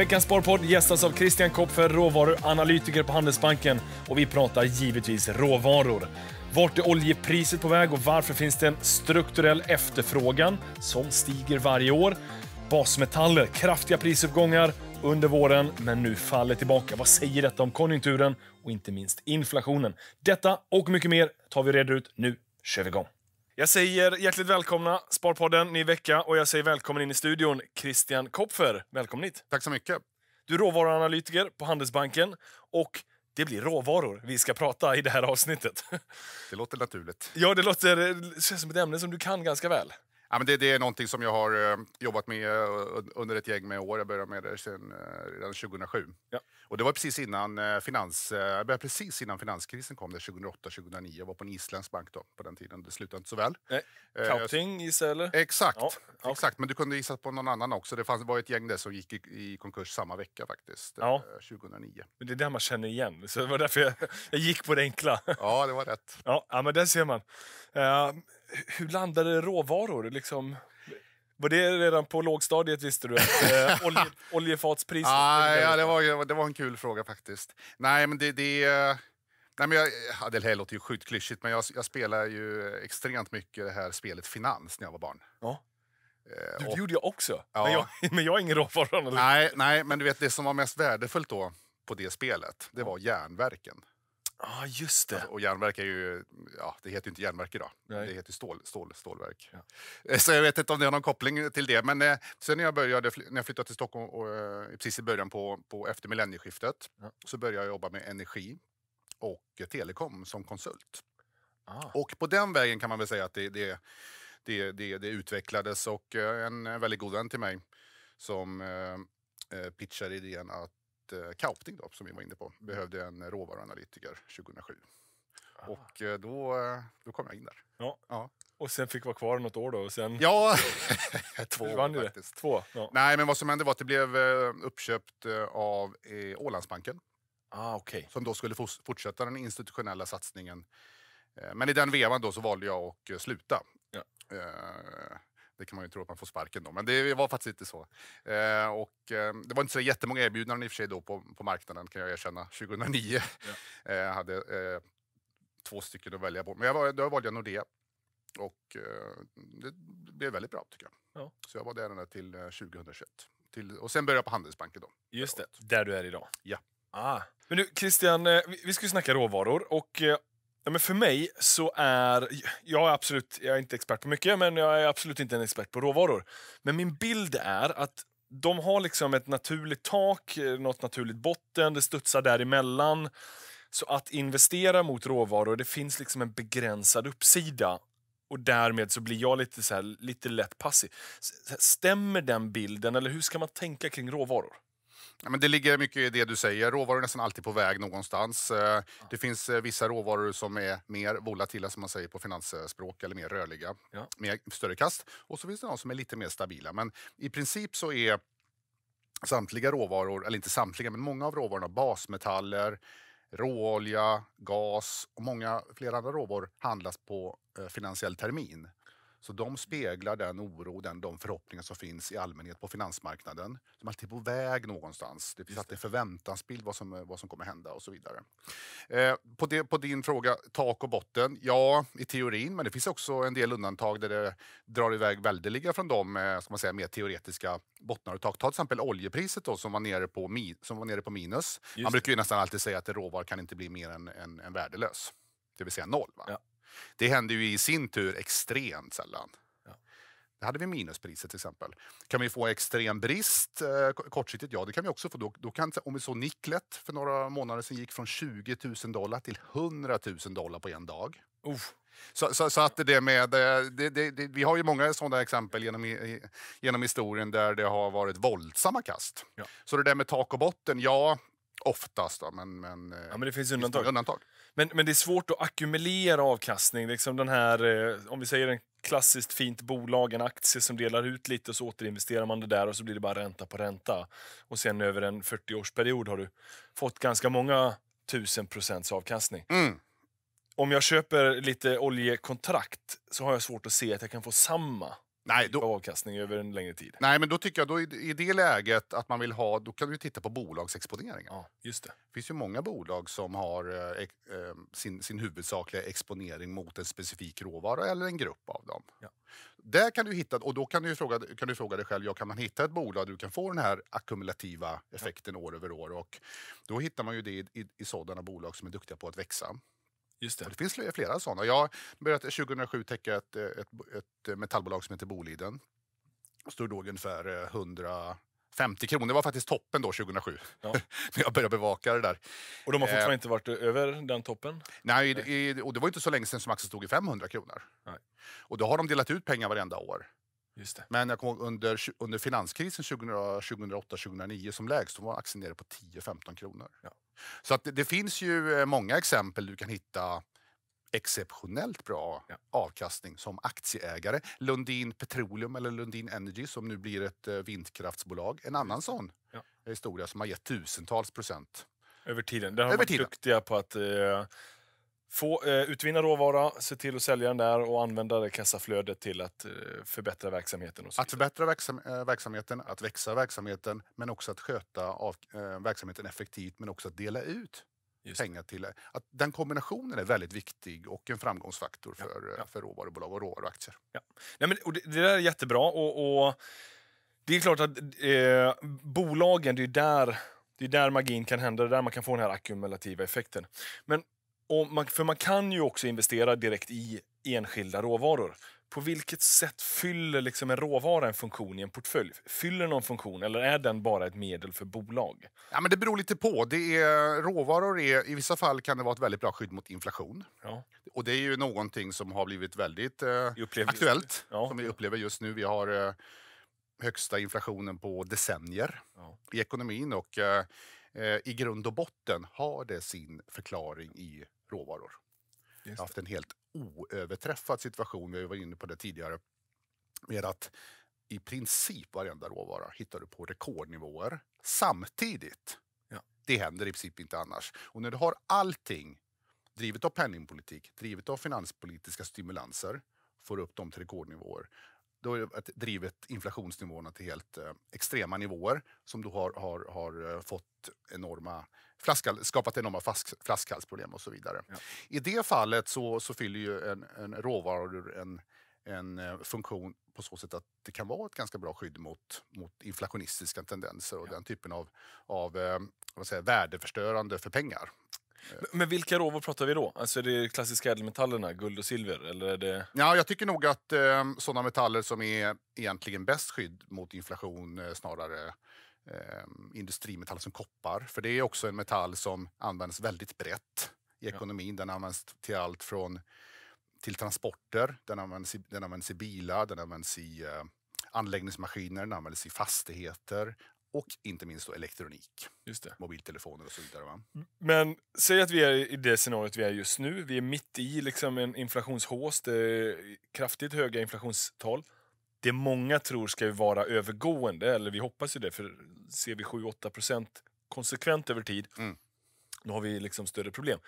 Veckans Sparpodd gästas av Christian Kopfer, råvaruanalytiker på Handelsbanken. Och vi pratar givetvis råvaror. Vart är oljepriset på väg och varför finns det en strukturell efterfrågan som stiger varje år? Basmetaller, kraftiga prisuppgångar under våren, men nu faller tillbaka. Vad säger detta om konjunkturen och inte minst inflationen? Detta och mycket mer tar vi reda ut. Nu kör vi igång! Jag säger hjärtligt välkomna, Sparpodden, ny vecka. Och jag säger välkommen in i studion, Christian Kopfer. Välkommen hit. Tack så mycket. Du är råvaruanalytiker på Handelsbanken. Och det blir råvaror vi ska prata i det här avsnittet. Det låter naturligt. Ja, det låter det känns som ett ämne som du kan ganska väl. Ja, men det, det är någonting som jag har eh, jobbat med eh, under ett gäng med år. Jag började med det sedan, eh, redan 2007. Ja. Och det var precis innan, finans, jag precis innan finanskrisen kom, 2008-2009. Jag var på en isländsk bank då, på den tiden. Det slutade inte så väl. Kauting, eh, eller? Exakt, ja, exakt. Men du kunde gissa på någon annan också. Det fanns, var ett gäng där som gick i, i konkurs samma vecka faktiskt, ja. 2009. Men det är där man känner igen. Så det var därför jag, jag gick på det enkla. Ja, det var rätt. Ja, men där ser man. Uh, hur landade råvaror? Liksom? Var det redan på lågstadiet, visste du? Att, eh, olje, oljefatspriset? Ah, ja, det var, det var en kul fråga faktiskt. Nej, men det... det eh, nej, men jag, det här låter ju sjukt klyschigt, men jag, jag spelar ju extremt mycket det här spelet Finans när jag var barn. Ja. Eh, du, det gjorde jag också, ja. men, jag, men jag är ingen råvaruanalys. Nej, nej, men du vet det som var mest värdefullt då på det spelet, det var järnverken ah, just det. Alltså, och järnverk är ju, ja, det heter ju inte järnverk idag. Nej. Det heter stål, stål, stålverk. Ja. Eh, så jag vet inte om det har någon koppling till det. Men eh, sen när jag började, när jag flyttade till Stockholm och, eh, precis i början på, på efter millennieskiftet ja. så började jag jobba med energi och telekom som konsult. Ah. Och på den vägen kan man väl säga att det, det, det, det, det utvecklades och eh, en väldigt god vän till mig som eh, eh pitchade idén att Eh, Kaupting, då, som vi var inne på, behövde en råvaruanalytiker 2007. Ah. Och eh, då, eh, då kom jag in där. Ja. ja. Och sen fick vara kvar något år då? Och sen... Ja, två år faktiskt. Två, ja. Nej, men vad som hände var att det blev uppköpt av Ålandsbanken. Ah, okay. Som då skulle fortsätta den institutionella satsningen. Men i den vevan då så valde jag att sluta. Ja. Det kan man ju tro att man får sparken då, men det var faktiskt inte så. Eh, och, eh, det var inte så jättemånga erbjudanden i och för sig då på, på marknaden kan jag erkänna. 2009 ja. eh, hade eh, två stycken att välja på, men jag då valde jag Nordea. Och eh, det blev väldigt bra tycker jag. Ja. Så jag var där ända till 2021. Eh, till, och sen började jag på Handelsbanken då. Just det, där du är idag. Ja. Ah. Men du Christian, vi ska ju snacka råvaror och Ja, men för mig så är... Jag är absolut jag är inte expert på mycket, men jag är absolut inte en expert på råvaror. Men min bild är att de har liksom ett naturligt tak, något naturligt botten, det studsar däremellan. Så att investera mot råvaror, det finns liksom en begränsad uppsida. Och därmed så blir jag lite, så här, lite lätt passiv. Stämmer den bilden, eller hur ska man tänka kring råvaror? men det ligger mycket i det du säger. Råvaror är nästan alltid på väg någonstans. Eh, det finns eh, vissa råvaror som är mer volatila, som man säger på finansspråk, eller mer rörliga, ja. med större kast. Och så finns det några som är lite mer stabila. Men i princip så är samtliga råvaror, eller inte samtliga, men många av råvarorna basmetaller, råolja, gas och många fler andra råvaror handlas på eh, finansiell termin. Så de speglar den oro, den, de förhoppningar som finns i allmänhet på finansmarknaden. De är alltid på väg någonstans. Det finns alltid en förväntansbild vad som, vad som kommer hända och så vidare. Eh, på, det, på, din fråga, tak och botten. Ja, i teorin, men det finns också en del undantag där det drar iväg väldeliga från de eh, ska man säga, mer teoretiska bottnar och tak. Ta till exempel oljepriset då, som, var nere på som var nere på minus. Just Man brukar ju nästan alltid säga att en råvara kan inte bli mer än, än, än värdelös, det vill säga noll. Ja. Det händer ju i sin tur extremt sällan. Ja. Där hade vi minuspriset, till exempel. Kan vi få extrem brist eh, kortsiktigt? Ja, det kan vi också få. Då, då kan, om vi såg nicklet för några månader sedan gick från 20 000 dollar till 100 000 dollar på en dag. Uh. Så, så, så, att det med, eh, det, det, det, vi har ju många sådana exempel genom, genom historien där det har varit våldsamma kast. Ja. Så det där med tak och botten, ja, oftast då, men... men, eh, ja, men det finns undantag. undantag. Men, men det är svårt att ackumulera avkastning. Liksom den här, eh, om vi säger en klassiskt fint bolag, en aktie som delar ut lite och så återinvesterar man det där och så blir det bara ränta på ränta. Och sen över en 40-årsperiod har du fått ganska många tusen procents avkastning. Mm. Om jag köper lite oljekontrakt så har jag svårt att se att jag kan få samma Nej, då, avkastning över en längre tid. Nej, men då tycker jag då i det läget att man vill ha, då kan du titta på bolagsexponeringen. Ja, just det. det finns ju många bolag som har eh, eh, sin, sin huvudsakliga exponering mot en specifik råvara eller en grupp av dem. Ja. Där kan du hitta, och då kan du fråga, kan du fråga dig själv, ja, kan man hitta ett bolag där du kan få den här ackumulativa effekten ja. år över år? Och då hittar man ju det i, i, i sådana bolag som är duktiga på att växa. Just det. Och det finns flera sådana. Jag började 2007 täcka ett, eh, ett, ett eh, metallbolag som heter Boliden. Stod då ungefär 150 eh, kronor det var faktiskt toppen då 2007, ja. när jag började bevaka det där. Och de har fortfarande eh, inte varit över den toppen? Nej, nej. I, och det var inte så länge sedan som aktien stod i 500 kronor. Nej. Och då har de delat ut pengar varenda år. Men jag kommer ihåg under, under finanskrisen 2008-2009 som lägst, då var aktien nere på 10-15 kronor. Ja. Så att det, det, finns ju eh, många exempel du kan hitta exceptionellt bra ja. avkastning som aktieägare. Lundin Petroleum eller Lundin Energy som nu blir ett eh, vindkraftsbolag. En annan sån ja. historia som har gett tusentals procent. Över tiden. Där har Över varit tiden. duktiga på att eh, Få, eh, utvinna råvara, se till att sälja den där och använda det kassaflödet till att eh, förbättra verksamheten. att förbättra verksam, eh, verksamheten, att växa verksamheten, men också att sköta av, eh, verksamheten effektivt, men också att dela ut Just. pengar till att Den kombinationen är väldigt viktig och en framgångsfaktor för, eh, ja. för råvarubolag och råvaruaktier. Ja. Nej, men, det, det, där är jättebra. Och, och det är klart att bolagen, det är där det är där magin kan hända, det är där man kan få den här ackumulativa effekten. Men och man, för man kan ju också investera direkt i enskilda råvaror. På vilket sätt fyller liksom en råvara en funktion i en portfölj? Fyller någon funktion eller är den bara ett medel för bolag? Ja, men det beror lite på. Det är, råvaror är, i vissa fall kan det vara ett väldigt bra skydd mot inflation. Ja. Och det är ju någonting som har blivit väldigt eh, aktuellt, ja. som vi upplever just nu. Vi har eh, högsta inflationen på decennier ja. i ekonomin och eh, eh i grund och botten har det sin förklaring i råvaror. Vi har haft en helt oöverträffad situation, vi var inne på det tidigare, med att i princip varenda råvara hittar du på rekordnivåer samtidigt. Ja. Det händer i princip inte annars. Och när du har allting drivet av penningpolitik, drivet av finanspolitiska stimulanser, får upp dem till rekordnivåer, då att drivet inflationsnivåerna till helt eh, extrema nivåer som då har, har, har eh, fått enorma flaskhal, skapat enorma flask, flaskhalsproblem och så vidare. Ja. I det fallet så, så fyller ju en, en råvaror en, en eh, funktion på så sätt att det kan vara ett ganska bra skydd mot, mot inflationistiska tendenser och ja. den typen av, av eh, vad säger, värdeförstörande för pengar. Men vilka råvaror pratar vi då? Alltså är det klassiska ädelmetallerna, guld och silver? Eller är det... ja, jag tycker nog att eh, sådana metaller som är egentligen bäst skydd mot inflation eh, snarare eh, industrimetaller som koppar. För det är också en metall som används väldigt brett i ekonomin. Den används till allt från till transporter, den används i, den används i bilar, den används i eh, anläggningsmaskiner, den används i fastigheter, och inte minst då elektronik. Just det. Mobiltelefoner och så vidare. Va? Men säg att vi är i det scenariot vi är just nu. Vi är mitt i liksom en inflationshausse. Det är kraftigt höga inflationstal. Det många tror ska vara övergående, eller vi hoppas ju det, för ser vi 7-8 konsekvent över tid, mm. då har vi liksom större problem.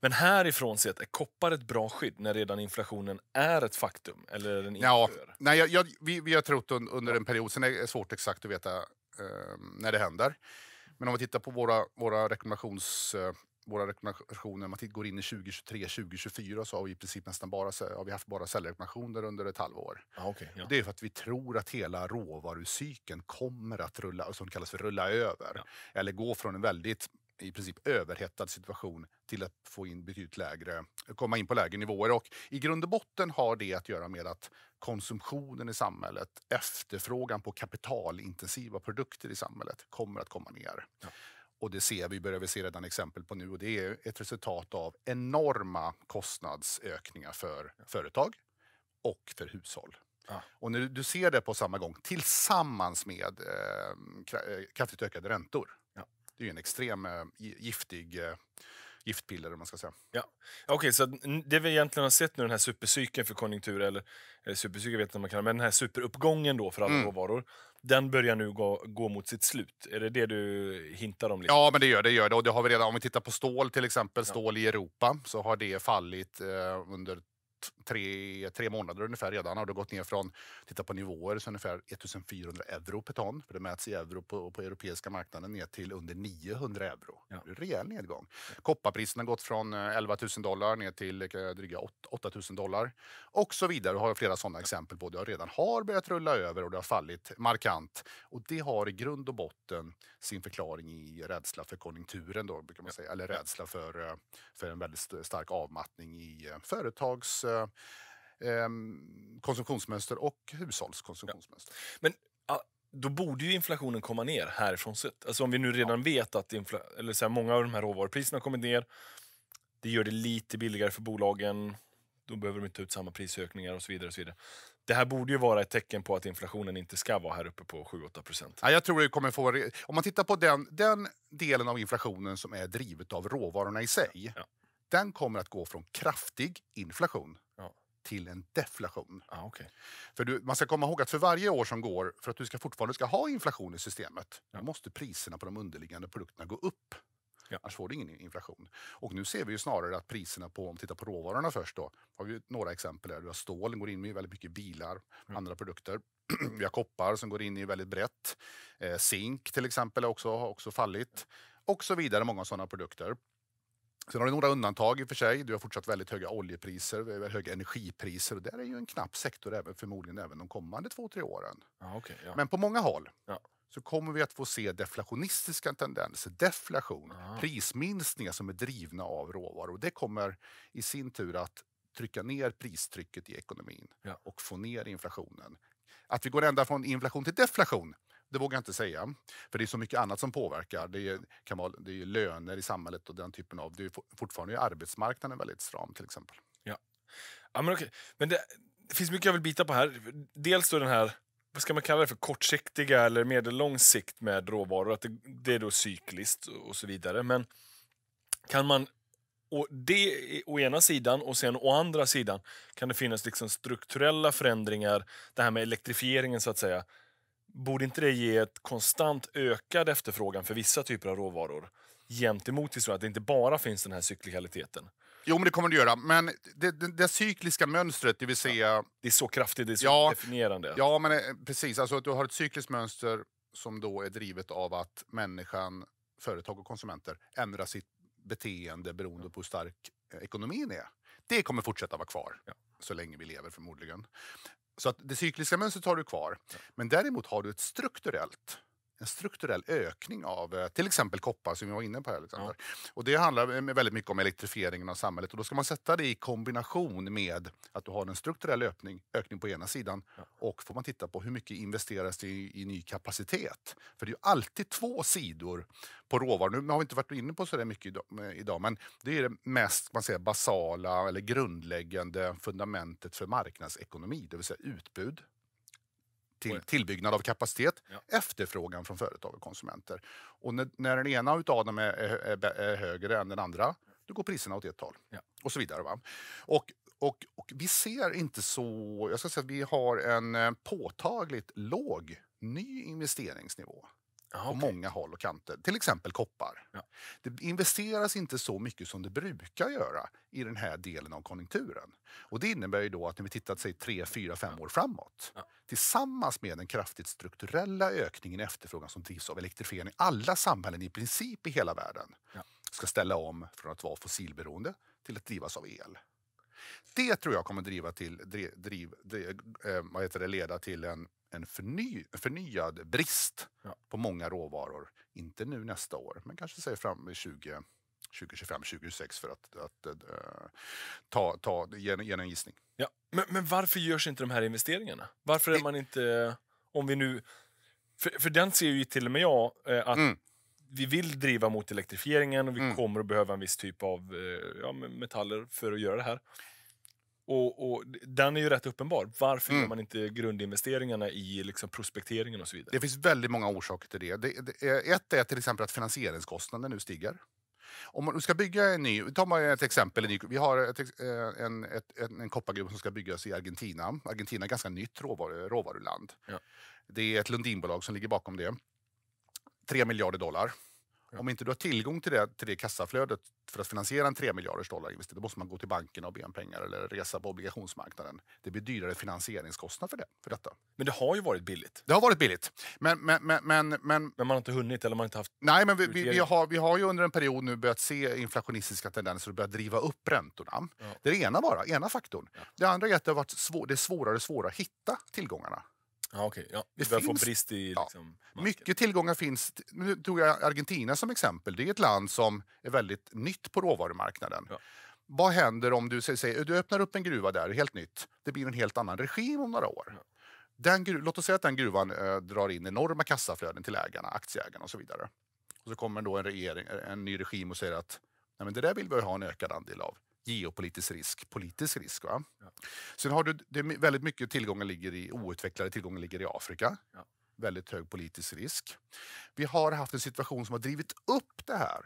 Men härifrån sett, är koppar ett bra skydd när redan inflationen är ett faktum? Eller är den ja, nej, jag, jag, vi, vi har trott under en period, sen är det svårt exakt att veta Ehm, när det händer. Men om vi tittar på våra, våra rekommendations eh, våra rekommendationer, om man går in i 2023, 2024 så har vi i princip nästan bara, har vi haft bara säljrekommendationer under ett halvår. Ah, okay, ja. Det är för att vi tror att hela råvarucykeln kommer att rulla, som kallas för rulla över. Ja. Eller gå från en väldigt i princip överhettad situation till att få in betydligt lägre, komma in på lägre nivåer. Och I grund och botten har det att göra med att konsumtionen i samhället, efterfrågan på kapitalintensiva produkter i samhället kommer att komma ner. Ja. Och det ser vi, börjar vi se redan exempel på nu och det är ett resultat av enorma kostnadsökningar för företag och för hushåll. Ah. Och när du ser det på samma gång tillsammans med eh, kraftigt ökade räntor det är ju en extrem eh, giftig eh, giftpiller, om man ska säga. Ja. Okej, okay, så det vi egentligen har sett nu, den här supercykeln för konjunktur, eller, eller eh, supercykel vet jag man kallar men den här superuppgången då för alla mm. råvaror, den börjar nu gå, gå mot sitt slut. Är det det du hintar om? Liksom? Ja, men det gör det. Gör det. Och det har vi redan, om vi tittar på stål till exempel, stål ja. i Europa, så har det fallit eh, under tre, tre månader ungefär redan har det gått ner från, titta på nivåer, så ungefär 1400 euro per ton, för det mäts i euro på, på europeiska marknaden, ner till under 900 euro. Ja. En rejäl nedgång. Kopparpriserna har gått från 11 eh, 000 dollar ner till eh, dryga 8 000 dollar och så vidare. Jag har flera sådana exempel på. Det redan har börjat rulla över och det har fallit markant. Och det har i grund och botten sin förklaring i rädsla för konjunkturen, då, brukar man säga. eller rädsla för, eh, för en väldigt stark avmattning i företags Ehm, konsumtionsmönster och hushållskonsumtionsmönster. Ja. Men då borde ju inflationen komma ner härifrån sett. Alltså om vi nu redan ja. vet att infla- eller så här, många av de här råvarupriserna har kommit ner. Det gör det lite billigare för bolagen. Då behöver de inte ta ut samma prisökningar och så vidare. Och så vidare. Det här borde ju vara ett tecken på att inflationen inte ska vara här uppe på 7-8 procent. Ja, jag tror det kommer få... Om man tittar på den, den delen av inflationen som är drivet av råvarorna i sig. Ja den kommer att gå från kraftig inflation ja. till en deflation. Ah, okay. för du, man ska komma ihåg att för varje år som går, för att du ska fortfarande ska ha inflation i systemet, ja. måste priserna på de underliggande produkterna gå upp. Ja. Annars får du ingen inflation. Och nu ser vi ju snarare att priserna på, om vi tittar på råvarorna först då, har vi några exempel där. Du har stål, går in i väldigt mycket bilar, mm. andra produkter. vi har koppar som går in i väldigt brett. Eh, zink till exempel har också, har också fallit. Och så vidare, många sådana produkter. Sen har du några undantag i och för sig. Du har fortsatt väldigt höga oljepriser, eh, höga energipriser och det är ju en knapp sektor även, förmodligen även de kommande två, tre åren. Ja, okay, ja. Men på många håll ja. så kommer vi att få se deflationistiska tendenser, deflation, prisminskningar som är drivna av råvaror. Och det kommer i sin tur att trycka ner pristrycket i ekonomin och få ner inflationen. Att vi går ända från inflation till deflation det vågar jag inte säga, för det är så mycket annat som påverkar. Det är, kan vara, det är löner i samhället och den typen av... Det är fortfarande är arbetsmarknaden väldigt stram till exempel. Ja, ja men okej. Men det, det finns mycket jag vill bita på här. Dels då den här vad ska man kalla det för, kortsiktiga eller medellång sikt med råvaror. Att det, det är då cykliskt och så vidare. Men kan man... Och det å ena sidan och sen å andra sidan kan det finnas liksom strukturella förändringar. Det här med elektrifieringen så att säga borde inte det ge ett konstant ökad efterfrågan för vissa typer av råvaror? Gentemot historien, att det inte bara finns den här cyklikaliteten. Jo, men det kommer det göra. Men det, det, det cykliska mönstret, det vill säga... Ja, det är så kraftigt, det är så ja, definierande. Ja, men eh, precis. Alltså att du har ett cykliskt mönster som då är drivet av att människan, företag och konsumenter ändrar sitt beteende beroende på hur stark eh, ekonomin är. Det kommer fortsätta vara kvar ja. så länge vi lever förmodligen. Så att det cykliska mönstret har du kvar. Men däremot har du ett strukturellt en strukturell ökning av eh, till exempel koppar som vi var inne på här, Alexander. Ja. Och det handlar eh, väldigt mycket om elektrifieringen av samhället och då ska man sätta det i kombination med att du har en strukturell ökning, ökning på ena sidan ja. och får man titta på hur mycket investeras det i, i ny kapacitet? För det är ju alltid två sidor på råvaror. Nu har vi inte varit inne på så där mycket eh, idag, men det är det mest man säger, basala eller grundläggande fundamentet för marknadsekonomi, det vill säga utbud till tillbyggnad av kapacitet, ja. efterfrågan från företag och konsumenter. Och när, när den ena av dem är, är, är, högre än den andra, då går priserna åt ett håll. Ja. Och så vidare. Va? Och, och, och vi ser inte så... Jag ska säga att vi har en eh, påtagligt låg ny investeringsnivå Aha, på okay. många håll och kanter, till exempel koppar. Ja. Det investeras inte så mycket som det brukar göra i den här delen av konjunkturen. Och Det innebär ju då att när vi tittar sig 3, 4, 5 år framåt ja. tillsammans med den kraftigt strukturella ökningen i efterfrågan som drivs av elektrifiering, alla samhällen i princip i hela världen ja. ska ställa om från att vara fossilberoende till att drivas av el. Det tror jag kommer driva till, driv, driv, driv eh, vad heter det, leda till en, en förny, förnyad brist ja. på många råvaror. Inte nu nästa år, men kanske säg fram 20 2025, 2026 för att, att äh, ta, ta, ge, ge en gissning. Ja. Men, men, varför görs inte de här investeringarna? Varför är det... man inte, eh, om vi nu... För, för den ser ju till och med jag äh, att mm. vi vill driva mot elektrifieringen och vi mm. kommer att behöva en viss typ av äh, ja, metaller för att göra det här. Och, och, Den är ju rätt uppenbar. Varför mm. gör man inte grundinvesteringarna i liksom prospekteringen och så vidare? Det finns väldigt många orsaker till det. det, det eh, ett är till exempel att finansieringskostnaden nu stiger. Om man ska bygga en ny, tar ett exempel, vi har ett, eh, en, ett, en, en koppargruva som ska byggas i Argentina. Argentina är ett ganska nytt råvaru, råvaruland. Ja. Det är ett Lundinbolag som ligger bakom det. 3 miljarder dollar. Om inte du har tillgång till det, till det kassaflödet för att finansiera en 3 miljarders dollar investering, då måste man gå till banken och be om pengar eller resa på obligationsmarknaden. Det blir dyrare finansieringskostnad för, det, för detta. Men det har ju varit billigt. Det har varit billigt. Men, men, men, men, men man har inte hunnit eller man har inte haft... Nej, men vi, vi, vi, har, vi har ju under en period nu börjat se inflationistiska tendenser och börjat driva upp räntorna. Ja. Det är det ena bara, ena faktorn. Ja. Det andra är att det, har varit svår, det är svårare och svårare att hitta tillgångarna. Ah, okay. ja, det finns, får brist i liksom, ja, Mycket tillgångar finns. Nu tog jag Argentina som exempel. Det är ett land som är väldigt nytt på råvarumarknaden. Ja. Vad händer om du säger du öppnar upp en gruva där, helt nytt. Det blir en helt annan regim om några år. Ja. Den, låt oss säga att den gruvan äh, drar in enorma kassaflöden till ägarna, aktieägarna och så vidare. Och så kommer då en, regering, en ny regim och säger att Nej, men det där vill vi ha en ökad andel av geopolitisk risk, politisk risk. Va? Ja. Sen har du, det väldigt mycket tillgångar ligger i, outvecklade tillgångar ligger i Afrika. Ja. Väldigt hög politisk risk. Vi har haft en situation som har drivit upp det här.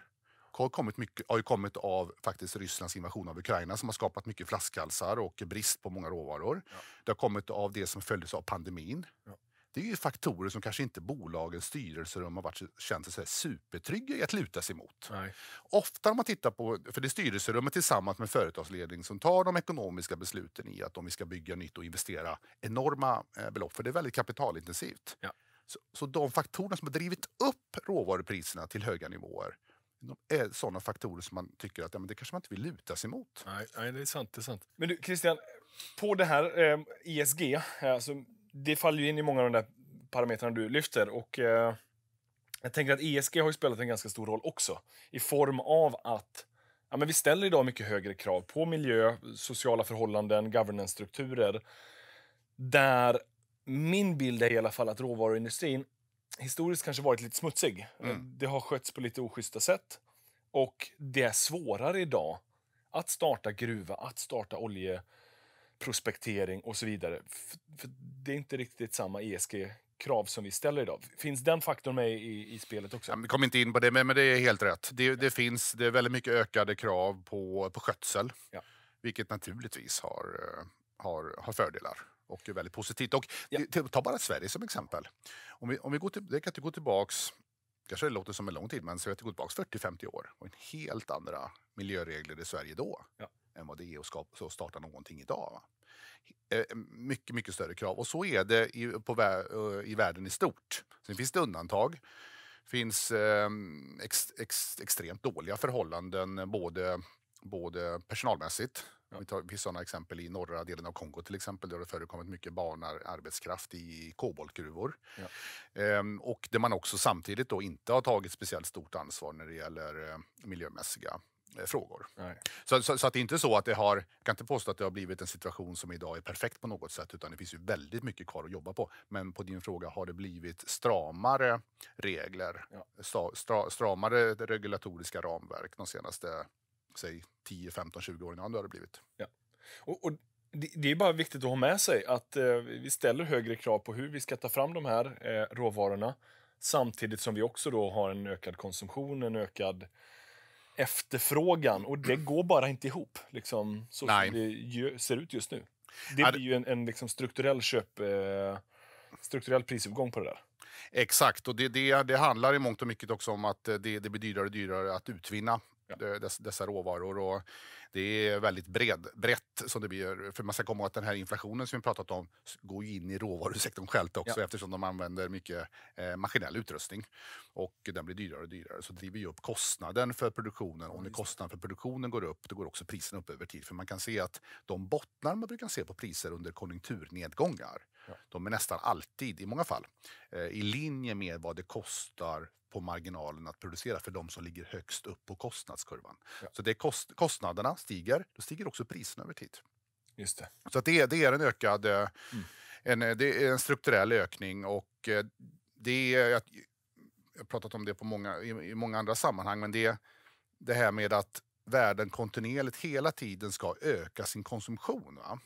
Har, kommit mycket, har ju kommit av faktiskt Rysslands invasion av Ukraina som har skapat mycket flaskhalsar och brist på många råvaror. Ja. Det har kommit av det som följdes av pandemin. Ja det är ju faktorer som kanske inte bolagens styrelserum har varit, känt sig supertrygga i att luta sig mot. Nej. Ofta om man tittar på, för det är styrelserummet tillsammans med företagsledning som tar de ekonomiska besluten i att om vi ska bygga nytt och investera enorma eh, belopp, för det är väldigt kapitalintensivt. Ja. Så, så de faktorer som har drivit upp råvarupriserna till höga nivåer de är sådana faktorer som man tycker att ja, men det kanske man inte vill luta sig mot. Nej, nej det, är sant, det är sant. Men du Christian, på det här eh, ESG, alltså det faller ju in i många av de där parametrarna du lyfter. Och, eh, jag tänker att ESG har spelat en ganska stor roll också i form av att ja, men vi ställer idag mycket högre krav på miljö, sociala förhållanden, governance-strukturer. Där min bild är i alla fall att råvaruindustrin historiskt kanske varit lite smutsig. Mm. Eh, det har skötts på lite oschyssta sätt. Och det är svårare idag att starta gruva, att starta olje prospektering och så vidare. För det är inte riktigt samma ESG-krav som vi ställer idag. Finns den faktorn med i, i spelet också? Jag kom inte in på det, men, det är helt rätt. Det, det, finns det är väldigt mycket ökade krav på, på skötsel, ja. vilket naturligtvis har, eh, har, har fördelar och är väldigt positivt. Och, ja. Ta bara Sverige som exempel. Om vi, om vi går till, det kan gå tillbaks kanske det låter som en lång tid, men så jag går tillbaka 40-50 år och en helt andra miljöregler i Sverige då. Ja än vad det är att, skapa, att starta någonting idag. Va? Eh, mycket, mycket större krav och så är det i, på, eh, i världen i stort. Sen finns det undantag. Det finns eh, ex, ex, extremt dåliga förhållanden både, både personalmässigt vi tar, finns sådana exempel i norra delen av Kongo till exempel, där det förekommit mycket barnarbetskraft i koboltgruvor. Ja. Ehm, och där man också samtidigt då inte har tagit speciellt stort ansvar när det gäller eh, miljömässiga Eh, frågor. Så, så, så, att det är inte så att det har, jag kan inte påstå att det har blivit en situation som idag är perfekt på något sätt, utan det finns ju väldigt mycket kvar att jobba på. Men på din fråga, har det blivit stramare regler, ja. stra, stramare regulatoriska ramverk de senaste, säg 10, 15, 20 åren? Ja, det har det blivit. Ja. Och, och det, är bara viktigt att ha med sig att eh, vi ställer högre krav på hur vi ska ta fram de här eh, råvarorna samtidigt som vi också då har en ökad konsumtion, en ökad efterfrågan och det går bara inte ihop, liksom, så Nej. som det ser ut just nu. Det blir ju en, en liksom strukturell, köp, eh, strukturell prisuppgång på det där. Exakt, och det, det, det handlar i mångt och mycket också om att eh, det, det blir dyrare och dyrare att utvinna dess, dessa råvaror. Och det är väldigt bred, brett som det blir. För man ska komma ihåg att den här inflationen som vi pratat om går in i råvarusektorn självt också ja. eftersom de använder mycket eh, maskinell utrustning. Och den blir dyrare och dyrare. Så driver ju upp kostnaden för produktionen. Och när kostnaden för produktionen går upp, då går också priserna upp över tid. För man kan se att de bottnar man brukar se på priser under konjunkturnedgångar, ja. de är nästan alltid, i många fall, eh, i linje med vad det kostar på marginalen att producera för de som ligger högst upp på kostnadskurvan. Ja. Så det kost, kostnaderna stiger, då stiger också priserna över tid. Just det. Så att det, det är en ökad, eh, mm. en, eh, det är en strukturell ökning och eh, det är, jag, har pratat om det på många, i, i många andra sammanhang, men det, det här med att världen kontinuerligt hela tiden ska öka sin konsumtion. Va?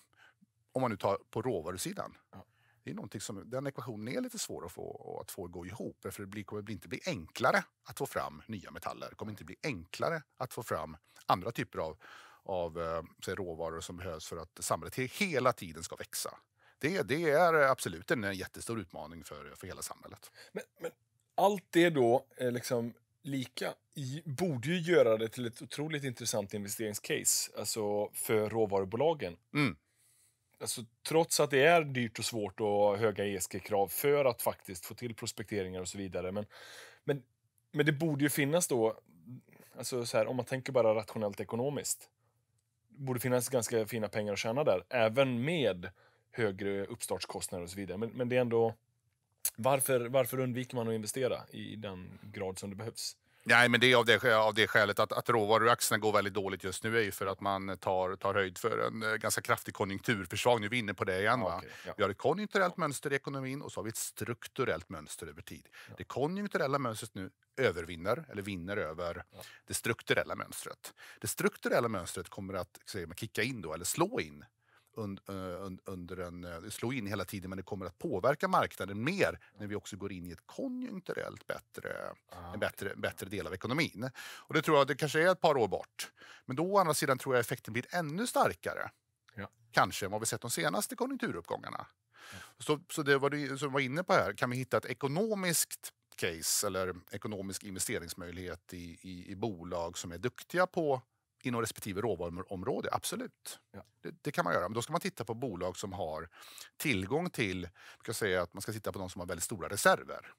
Om man nu tar på råvarusidan. Ja det är någonting som, den ekvationen är lite svår att få, att få gå ihop för det blir, kommer inte bli enklare att få fram nya metaller. Det kommer inte bli enklare att få fram andra typer av, av eh, säg, råvaror som behövs för att samhället hela tiden ska växa. Det, det är absolut en jättestor utmaning för, för hela samhället. Men, men allt det då är liksom lika i, borde ju göra det till ett otroligt intressant investeringscase alltså för råvarubolagen. Mm alltså, trots att det är dyrt och svårt och höga ESG-krav för att faktiskt få till prospekteringar och så vidare. Men, men, men det borde ju finnas då, alltså så här, om man tänker bara rationellt ekonomiskt, borde finnas ganska fina pengar att tjäna där, även med högre uppstartskostnader och så vidare. Men, men det är ändå, varför, varför undviker man att investera i den grad som det behövs? Nej, men det är av det, av det skälet att, att råvaruaktierna går väldigt dåligt just nu är ju för att man tar, tar höjd för en eh, ganska kraftig konjunkturförsvagning. Nu är vi inne på det igen. Va? Okay, ja. Vi har ett konjunkturellt mönster i ekonomin och så har vi ett strukturellt mönster över tid. Ja. Det konjunkturella mönstret nu övervinner eller vinner över ja. det strukturella mönstret. Det strukturella mönstret kommer att säger kicka in då, eller slå in und, und, under en, slå in hela tiden, men det kommer att påverka marknaden mer när vi också går in i ett konjunkturellt bättre, ah, en bättre, okay. bättre del av ekonomin. Och det tror jag, det kanske är ett par år bort. Men då å andra sidan tror jag effekten blir ännu starkare. Ja. Kanske än vad vi sett de senaste konjunkturuppgångarna. Ja. Så, så det var du som var inne på här, kan vi hitta ett ekonomiskt case eller ekonomisk investeringsmöjlighet i, i, i bolag som är duktiga på inom respektive råvaruområde, absolut. Ja. Det, det, kan man göra. Men då ska man titta på bolag som har tillgång till, jag säga att man ska titta på de som har väldigt stora reserver.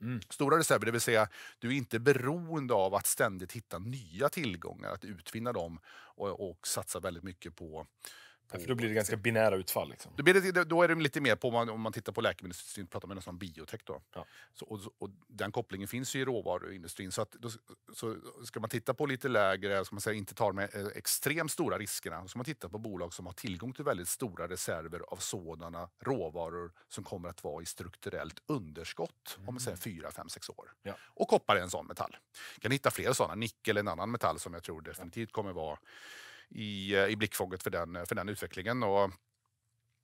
Mm. Stora reserver, det vill säga du är inte beroende av att ständigt hitta nya tillgångar, att utvinna dem och, och satsa väldigt mycket på Ja, för då blir det ganska binära utfall. Liksom. Då, blir det, då är det lite mer på, om man, om man tittar på läkemedelsindustrin, pratar man om biotech. Då. Ja. Så, och, och, den kopplingen finns ju i råvaruindustrin. Så, att, då, så ska man titta på lite lägre, ska man säga, inte ta de eh, extremt stora riskerna, så ska man titta på bolag som har tillgång till väldigt stora reserver av sådana råvaror som kommer att vara i strukturellt underskott mm. om säger 4, 5, 6 år. Ja. Och koppar är en sån metall. kan hitta fler sådana, nickel är en annan metall som jag tror definitivt kommer vara i, eh, i blickfånget för den, eh, för den utvecklingen. Och,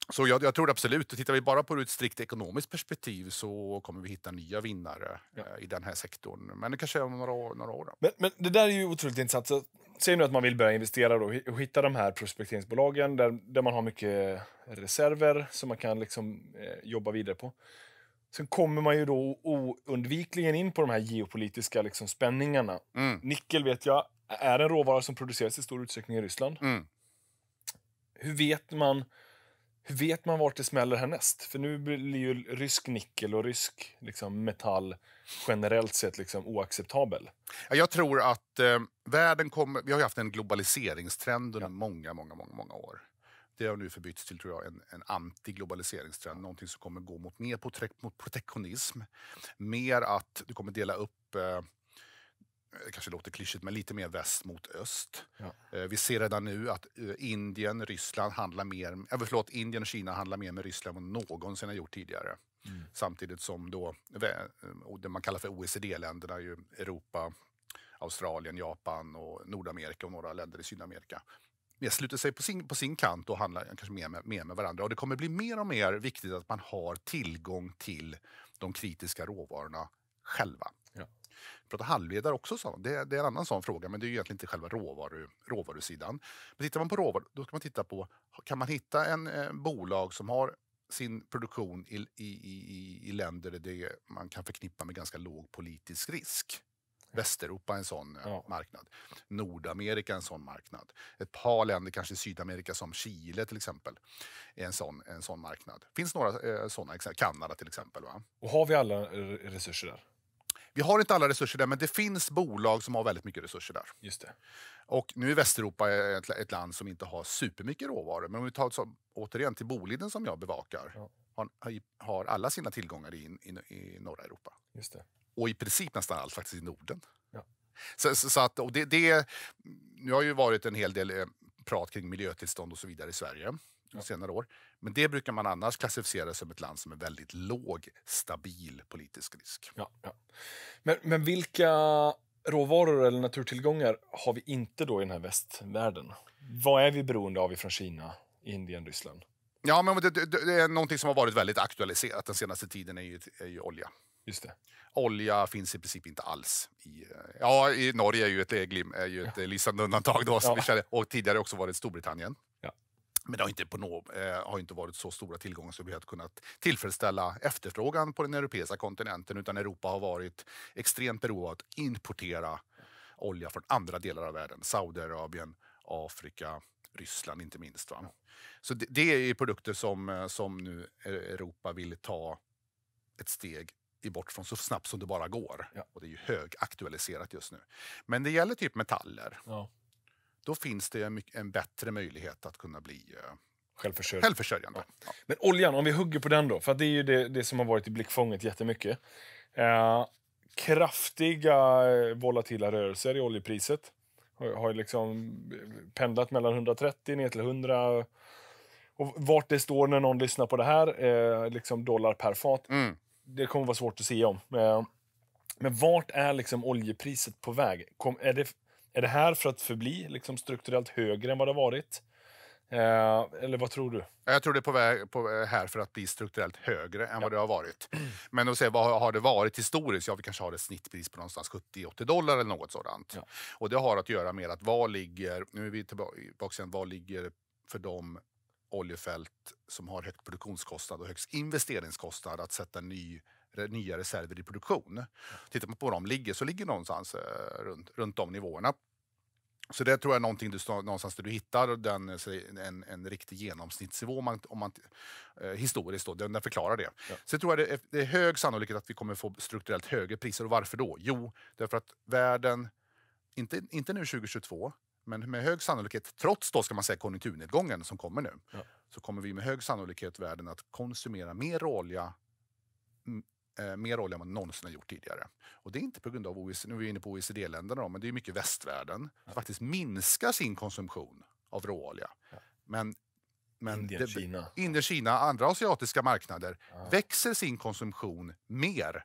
så jag, jag tror absolut, tittar vi bara på det ur ett strikt ekonomiskt perspektiv så kommer vi hitta nya vinnare ja. Eh, i den här sektorn. Men det kanske om några, några år. Men, men, det där är ju otroligt intressant. Så, säg nu att man vill börja investera då, och hitta de här prospekteringsbolagen där, där man har mycket reserver som man kan liksom, eh, jobba vidare på. Sen kommer man ju då oundvikligen in på de här geopolitiska liksom, spänningarna. Mm. Nickel vet jag är en råvara som produceras i stor utsträckning i Ryssland. Mm. Hur vet man hur vet man vart det smäller härnäst? För nu blir ju rysk nickel och rysk liksom, metall generellt sett liksom, oacceptabel. Jag tror att eh, världen kommer... Vi har haft en globaliseringstrend under ja. många, många, många, många år. Det har nu förbytts till tror jag, en, en antiglobaliseringstrend. Någonting som kommer gå mot mer mot protektionism. Mer att du kommer dela upp eh, det eh, kanske låter klyschigt, men lite mer väst mot öst. Ja. Eh, vi ser redan nu att eh, Indien, Ryssland handlar mer, förlåt, Indien och Kina handlar mer med Ryssland än någonsin har gjort tidigare. Mm. Samtidigt som då det man kallar för OECD-länderna, ju Europa, Australien, Japan och Nordamerika och några länder i Sydamerika mer sluter sig på sin, på sin kant och handlar kanske mer med, mer med varandra. Och det kommer bli mer och mer viktigt att man har tillgång till de kritiska råvarorna själva. Vi pratar halvledare också, så. Det, det, är en annan sån fråga, men det är egentligen inte själva råvaru, råvarusidan. Men tittar man på råvaror, då ska man titta på, kan man hitta en eh, bolag som har sin produktion i, i, i, i länder där det man kan förknippa med ganska låg politisk risk? Västeuropa är en sån eh, ja. marknad. Nordamerika en sån marknad. Ett par länder, kanske Sydamerika som Chile till exempel, är en sån, en sån marknad. finns några eh, sådana, Kanada till exempel. Va? Och har vi alla eh, resurser där? Vi har inte alla resurser där, men det finns bolag som har väldigt mycket resurser där. Just det. Och nu är Västeuropa ett, ett land som inte har supermycket råvaror, men om vi tar som, återigen till Boliden som jag bevakar, ja. har, har, alla sina tillgångar i, i, i norra Europa. Just det. Och i princip nästan allt faktiskt i Norden. Ja. Så, så, så, att, och det, det, nu har ju varit en hel del eh, prat kring miljötillstånd och så vidare i Sverige på senare år. Men det brukar man annars klassificera som ett land som är väldigt låg, stabil politisk risk. Ja, ja. Men, men vilka råvaror eller naturtillgångar har vi inte då i den här västvärlden? Vad är vi beroende av från Kina, Indien, Ryssland? Ja, men det, det, det är någonting som har varit väldigt aktualiserat den senaste tiden är ju, är ju olja. Just det. Olja finns i princip inte alls. I, ja, i Norge är ju ett, är ju ett ja. lysande undantag då, som ja. vi och tidigare också varit Storbritannien. Ja. Men det har inte, på nå, eh, har inte varit så stora tillgångar så vi har kunnat tillfredsställa efterfrågan på den europeiska kontinenten utan Europa har varit extremt beroende av att importera olja från andra delar av världen. Saudiarabien, Afrika, Ryssland inte minst. Va? Så det, det är produkter som, eh, som nu e-, Europa vill ta ett steg i bort från så snabbt som det bara går. Ja. Och det är ju högaktualiserat just nu. Men det gäller typ metaller. Ja då finns det en, bättre möjlighet att kunna bli eh, Självförsörjande. Självförsörjande. Ja. Men oljan, om vi hugger på den då, för det är ju det, det som har varit i blickfånget jättemycket. Eh, kraftiga eh, volatila rörelser i oljepriset. Har, har liksom eh, pendlat mellan 130 ner till 100. Och vart det står när någon lyssnar på det här, eh, liksom dollar per fat, mm. det kommer vara svårt att se om. Eh, men vart är liksom oljepriset på väg? Kom, är det är det här för att förbli liksom strukturellt högre än vad det har varit? Eh, eller vad tror du? Jag tror det är på väg på, eh, här för att bli strukturellt högre än ja. vad det har varit. Men att säga, vad har det varit historiskt? Ja, vi kanske har ett snittpris på någonstans 70-80 dollar eller något sådant. Ja. Och det har att göra med att vad ligger, nu är vi tillbaka igen, vad ligger för de oljefält som har högt produktionskostnad och högst investeringskostnad att sätta ny nya reserver i produktion. Tittar man på var de ligger så ligger någonstans eh, runt, runt de nivåerna. Så det tror jag är någonting du, någonstans där du hittar den, en, en riktig genomsnittsnivå om man, om man, eh, historiskt. Då, den, förklarar det. Ja. Sen tror jag det är, det är hög sannolikhet att vi kommer få strukturellt högre priser. Och varför då? Jo, därför att världen, inte, inte nu 2022, men med hög sannolikhet, trots då ska man säga konjunkturnedgången som kommer nu, ja. så kommer vi med hög sannolikhet världen att konsumera mer råolja Eh, mer olja än man någonsin har gjort tidigare. Och det är inte på grund av OECD, nu är vi inne på OECD-länderna, men det är mycket västvärlden, ja. som faktiskt minskar sin konsumtion av råolja. Ja. Men, men Indien, det, Kina. Indien, Kina, andra asiatiska marknader ja. växer sin konsumtion mer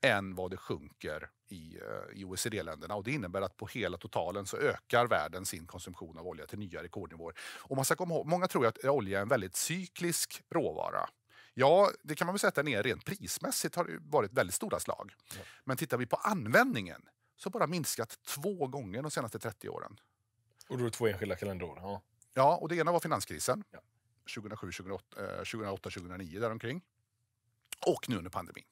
än vad det sjunker i, eh, i OECD-länderna. Och Det innebär att på hela totalen så ökar världen sin konsumtion av olja till nya rekordnivåer. Och man ska komma ihåg, många tror att olja är en väldigt cyklisk råvara. Ja, det kan man väl säga att den är. Rent prismässigt har det varit väldigt stora slag. Ja. Men tittar vi på användningen så har bara minskat två gånger de senaste 30 åren. Och då är det två enskilda kalenderår? Ja. ja, och det ena var finanskrisen. Ja. 2007, 2008, 2008, 2009 däromkring. Och nu under pandemin.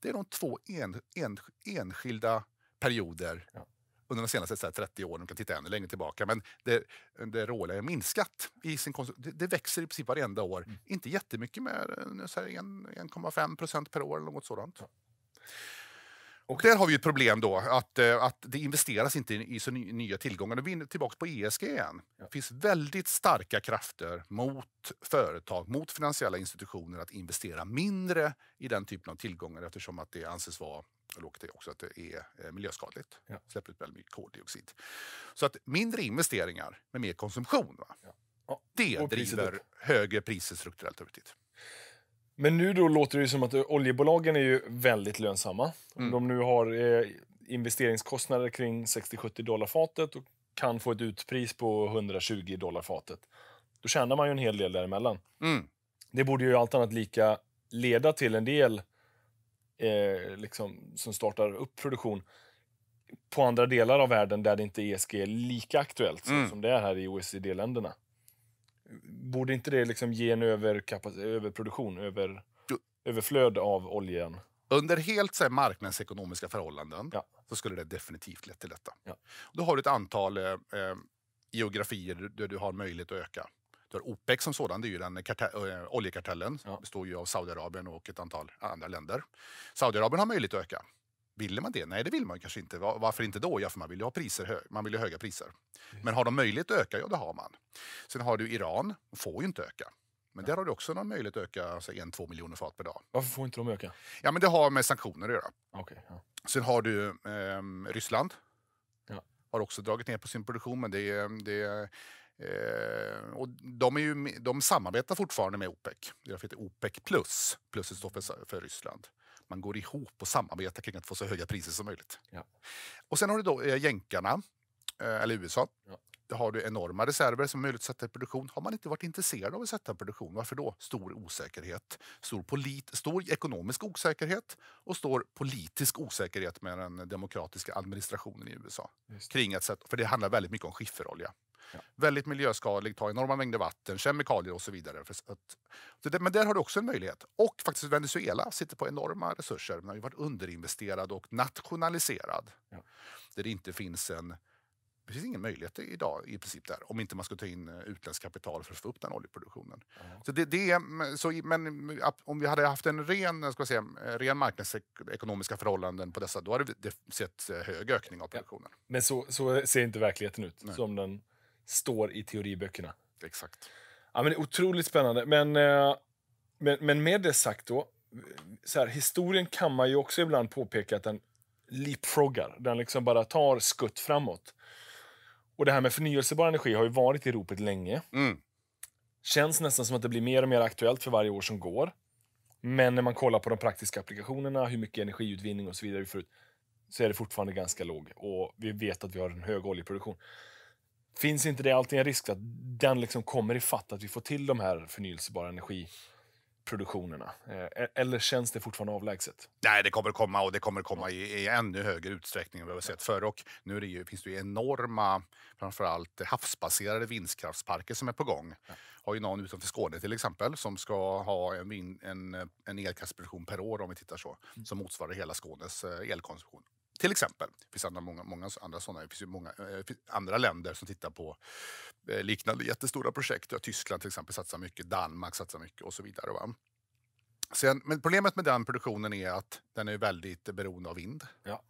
Det är de två en, en, enskilda perioder ja under de senaste här, 30 åren, kan titta ännu längre tillbaka. Men det, det råolja har minskat. I sin det, det, växer i princip varenda år. Mm. Inte jättemycket, mer än 1,5 procent per år eller något sådant. Och där har vi ett problem då, att, eh, att det investeras inte i så nya tillgångar. Och Vi är tillbaka på ESG igen. Det finns väldigt starka krafter mot företag, mot finansiella institutioner att investera mindre i den typen av tillgångar eftersom att det anses vara loket är också att det är eh, miljöskadligt. Ja. Släpper ut väldigt mycket koldioxid. Så att mindre investeringar med mer konsumtion, va? Ja. Ja. det driver upp. högre priser strukturellt över tid. Men nu då låter det som att oljebolagen är ju väldigt lönsamma. Mm. De nu har eh, investeringskostnader kring 60-70 dollar fatet och kan få ett utpris på 120 dollar fatet. Då tjänar man ju en hel del däremellan. Mm. Det borde ju allt annat lika leda till en del eh, liksom, som startar upp produktion på andra delar av världen där det inte ESG är e lika aktuellt mm. som det är här i OECD-länderna. Borde inte det liksom ge en överproduktion, över, överflöd av oljan? Under helt så här, marknadsekonomiska förhållanden ja. så skulle det definitivt lett till detta. Ja. Då har du ett antal eh, eh geografier där du har möjlighet att öka. Du har OPEC som sådan, det är ju den eh, oljekartellen. Ja. består ju av Saudiarabien och ett antal andra länder. Saudiarabien har möjlighet att öka. Vill man det? Nej, det vill man kanske inte. Varför inte då? Ja, för man vill ju ha priser, man vill höga priser. Men har de möjlighet att öka? Ja, det har man. Sen har du Iran, De får ju inte öka. Men där har du också någon möjlighet att öka alltså, en, två miljoner fat per dag. Varför får inte de öka? Ja, men det har med sanktioner att göra. Okay, ja. Sen har du eh, Ryssland. Ja. Har också dragit ner på sin produktion, men det, det Eh, och de, är ju, de samarbetar fortfarande med OPEC. Därför heter OPEC plus. Plus står för, för Ryssland. Man går ihop och samarbetar kring att få så höga priser som möjligt. Ja. Och sen har du då eh, jänkarna, eh, eller USA. Ja. Då har du enorma reserver som möjligt att sätta i produktion. Har man inte varit intresserad av att sätta i produktion, varför då? Stor osäkerhet, stor, polit, stor ekonomisk osäkerhet och stor politisk osäkerhet med den demokratiska administrationen i USA. Kring att sätta, för det handlar väldigt mycket om skifferolja. Ja. Väldigt miljöskadlig, tar enorma mängder vatten, kemikalier och så vidare. men där har du också en möjlighet. Och faktiskt Venezuela sitter på enorma resurser. Den har ju varit underinvesterad och nationaliserad. Ja. Där det inte finns en det finns ingen möjlighet idag i princip där om inte man ska ta in eh, utländskt kapital för att få upp den oljeproduktionen. Mm. Så det, det så, men om vi hade haft en ren, eh, ska säga, eh, ren marknadsekonomiska förhållanden på dessa, då hade det sett hög ökning av produktionen. Ja. Men så, så ser inte verkligheten ut Nej. som den står i teoriböckerna. Exakt. Ja, men det är otroligt spännande. Men, eh, men, men med det sagt då, så här, historien kan man ju också ibland påpeka att den leapfroggar. Den liksom bara tar skutt framåt. Och det här med förnyelsebar energi har ju varit i ropet länge. Mm. Känns nästan som att det blir mer och mer aktuellt för varje år som går. Men när man kollar på de praktiska applikationerna, hur mycket energiutvinning och så vidare vi får ut, så är det fortfarande ganska låg. Och vi vet att vi har en hög oljeproduktion. Finns inte det alltid en risk att den liksom kommer i fatt att vi får till de här förnyelsebara energiproduktionerna? Eh, e-, eller känns det fortfarande avlägset? Nej, det kommer komma och det kommer komma i, i ännu högre utsträckning än vi har sett förr. Och nu det ju, finns det ju enorma, framförallt havsbaserade vindkraftsparker som är på gång. Ja. Har ju någon utanför Skåne till exempel som ska ha en, en, en elkraftsproduktion per år om vi tittar så, mm. som motsvarar hela Skånes eh, elkonsumtion. Till exempel. Det finns andra, många, många andra sådana. Det finns ju många eh, andra länder som tittar på eh, liknande jättestora projekt. Tyskland till exempel satsar mycket, Danmark satsar mycket och så vidare. Va? Sen, men problemet med den produktionen är att den är väldigt beroende av vind. Ja.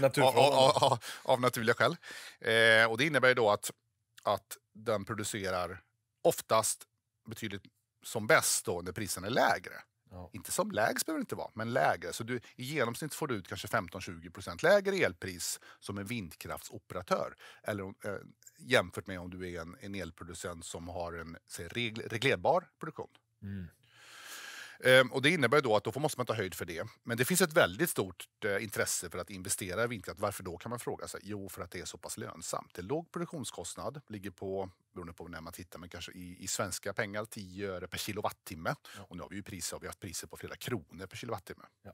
Nat av, av, av, av, naturliga skäl. Eh, och det innebär då att, att den producerar oftast betydligt som bäst då när priserna är lägre. Ja. Inte som lägst behöver det inte vara, men lägre. Så du, I genomsnitt får du ut kanske 15-20 lägre elpris som en vindkraftsoperatör eller, eh, jämfört med om du är en, en elproducent som har en säg, reglerbar produktion. Mm. Ehm, och det innebär då att då måste man ta höjd för det. Men det finns ett väldigt stort eh, intresse för att investera i vindkraft. Varför då kan man fråga sig? Jo, för att det är så pass lönsamt. Det är låg produktionskostnad, ligger på, beroende på när man tittar, men kanske i, i svenska pengar 10 öre per kilowattimme. Ja. Och nu har vi ju priser, vi haft priser på flera kronor per kilowattimme. Ja.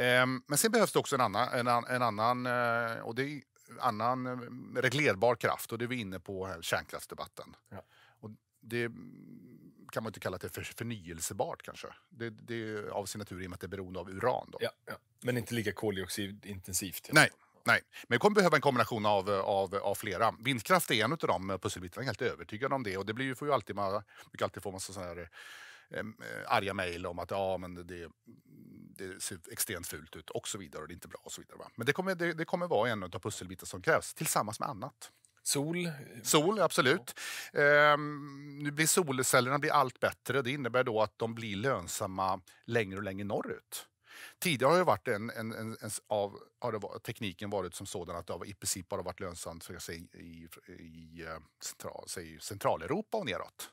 Ehm, men sen behövs det också en annan, en, en annan eh, och det är annan eh, reglerbar kraft och det är vi inne på här, kärnkraftsdebatten. Ja. Och det kan man inte kalla det för förnyelsebart kanske. Det, det är av sin natur i och med att det är beroende av uran. Då. Ja, ja. Men inte lika koldioxidintensivt. Nej, nej, men vi kommer behöva en kombination av, av, av flera. Vindkraft är en av de pusselbitarna, jag är helt övertygad om det. Och det blir ju, får ju alltid, man brukar alltid få massa sådana här eh, eh, arga mejl om att ja, men det, det, ser extremt fult ut och så vidare och det är inte bra och så vidare. Va? Men det kommer, det, det kommer vara en av pusselbitarna som krävs tillsammans med annat. Sol? Sol, absolut. Ja. nu ehm, blir solcellerna blir allt bättre. Det innebär då att de blir lönsamma längre och längre norrut. Tidigare har, det varit en, en, en, en av, har varit, tekniken varit som sådan att det har i princip bara varit lönsamt för, säg, i, i eh, central, säg, Centraleuropa och neråt.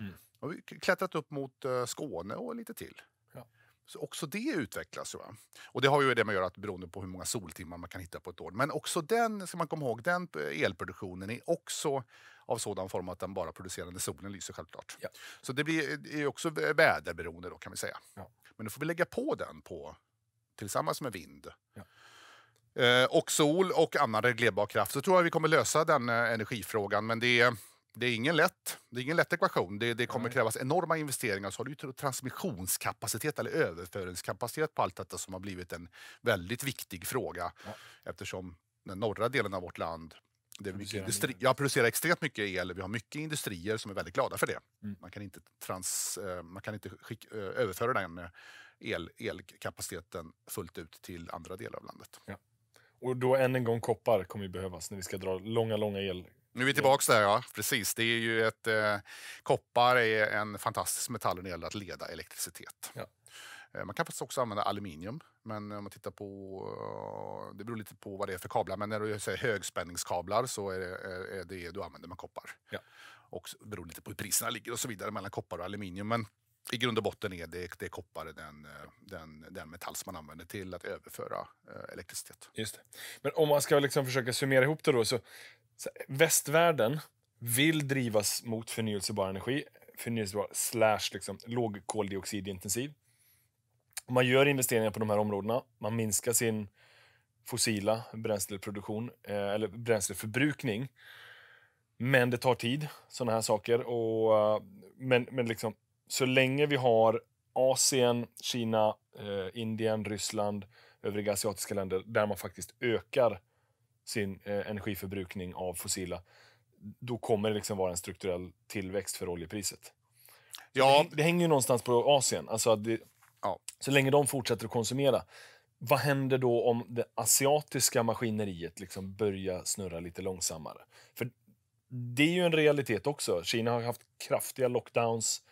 Mm. Och vi klättrat upp mot eh, Skåne och lite till. Så också det utvecklas. Va? Och det har ju det med att göra att beroende på hur många soltimmar man kan hitta på ett år. Men också den, ska man komma ihåg, den elproduktionen är också av sådan form att den bara producerar när solen lyser självklart. Ja. Så det blir, är också väderberoende då kan vi säga. Ja. Men då får vi lägga på den på tillsammans med vind. Ja. Eh, och sol och annan reglerbar kraft. Så tror jag vi kommer lösa den eh, energifrågan. Men det är det är ingen lätt, det är ingen lätt ekvation. Det, det kommer krävas enorma investeringar. Så har du transmissionskapacitet eller överföringskapacitet på allt detta som har blivit en väldigt viktig fråga ja. eftersom den norra delen av vårt land det är mycket industri. Jag producerar extremt mycket el. Vi har mycket industrier som är väldigt glada för det. Mm. Man kan inte, trans, eh, man kan inte skicka, eh, överföra den el, elkapaciteten fullt ut till andra delar av landet. Ja. Och då än en gång koppar kommer ju behövas när vi ska dra långa, långa el nu är vi tillbaka där, ja. Precis. Det är ju ett, eh, koppar är en fantastisk metall när det gäller att leda elektricitet. Ja. Eh, man kan faktiskt också använda aluminium, men om man tittar på... Eh, det beror lite på vad det är för kablar, men när du säger högspänningskablar så är det, eh, är det du använder man koppar. Ja. Och beror lite på hur priserna ligger och så vidare mellan koppar och aluminium. Men i grund och botten är det, det är koppar den, den, den metall som man använder till att överföra elektricitet. Just det. Men om man ska liksom försöka summera ihop det då, så, Eh, västvärlden vill drivas mot förnyelsebar energi, förnyelsebar slash liksom lågkoldioxidintensiv. Man gör investeringar på de här områdena, man minskar sin fossila bränsleproduktion eh, eller bränsleförbrukning. Men det tar tid, sådana här saker. Och, eh, men men liksom, så länge vi har Asien, Kina, Indien, Ryssland, övriga asiatiska länder där man faktiskt ökar sin eh, energiförbrukning av fossila, då kommer det liksom vara en strukturell tillväxt för oljepriset. Ja. Det, det hänger ju någonstans på Asien. Alltså det, ja. Så länge de fortsätter att konsumera, vad händer då om det asiatiska maskineriet liksom börjar snurra lite långsammare? För det är ju en realitet också. Kina har haft kraftiga lockdowns,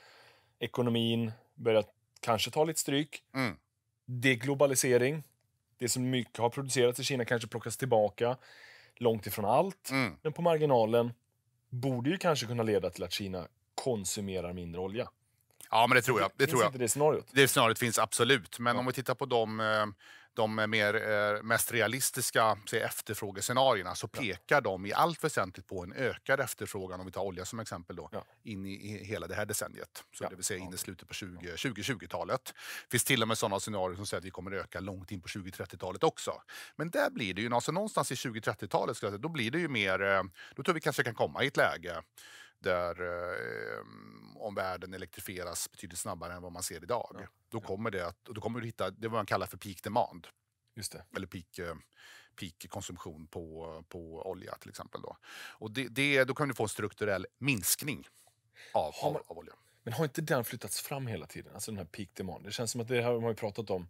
ekonomin börjar kanske ta lite stryk. Mm. Det är globalisering det som mycket har producerats i Kina kanske plockas tillbaka. Långt ifrån allt, mm. men på marginalen borde ju kanske kunna leda till att Kina konsumerar mindre olja. Ja, men det tror jag. Det, det tror jag. Det scenariot? Det scenariot finns absolut. Men ja. om vi tittar på de eh, de mer, eh, mest realistiska say, efterfrågescenarierna så pekar ja. de i allt väsentligt på en ökad efterfrågan, om vi tar olja som exempel, då, ja. in i, hela det här decenniet. Så ja. Det vill säga in i slutet på 20, 2020-talet. Det finns till och med sådana scenarier som säger att vi kommer öka långt in på 2030-talet också. Men där blir det ju, alltså någonstans i 2030-talet, då blir det ju mer, eh, då tror vi kanske kan komma i ett läge där eh, om världen elektrifieras betydligt snabbare än vad man ser idag, ja. då, kommer det att, då kommer du hitta det man kallar för peak demand. Eller peak, eh, peak konsumtion på, på olja till exempel. Då, och det, det då kan du få en strukturell minskning av, man, av, olja. Men har inte den flyttats fram hela tiden? Alltså den här peak demand. Det känns som att det här har man pratat om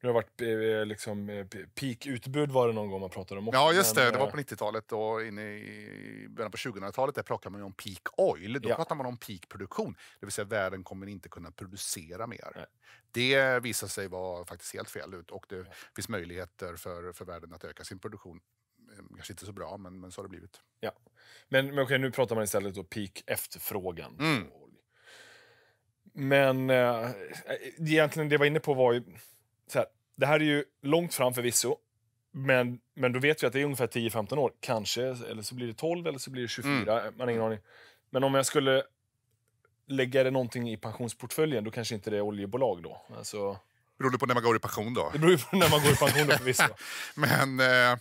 det har varit eh, eh, liksom, eh, peak-utbud var det någon gång man pratade om. Ja, just det. Men, det var på 90-talet och in i början på 2000-talet. Där pratade man om peak oil. Då ja. pratade man om peak-produktion. Det vill säga världen kommer inte kunna producera mer. Nej. Det visade sig vara faktiskt helt fel ut och det ja. finns möjligheter för, för världen att öka sin produktion mm, kanske inte så bra, men, men så har det blivit. Ja. Men, men okej, nu pratar man istället om peak efterfrågan. Mm. Men eh, egentligen det jag var inne på var ju så här, det här är ju långt fram förvisso, men, men då vet vi att det är ungefär 10-15 år. Kanske, eller så blir det 12 eller så blir det 24. Mm. Man har ingen aning. Men om jag skulle lägga det någonting i pensionsportföljen, då kanske inte det är oljebolag då. Alltså... Beror det på när man går i pension då? Det beror på när man går i pension då förvisso. men... Eh...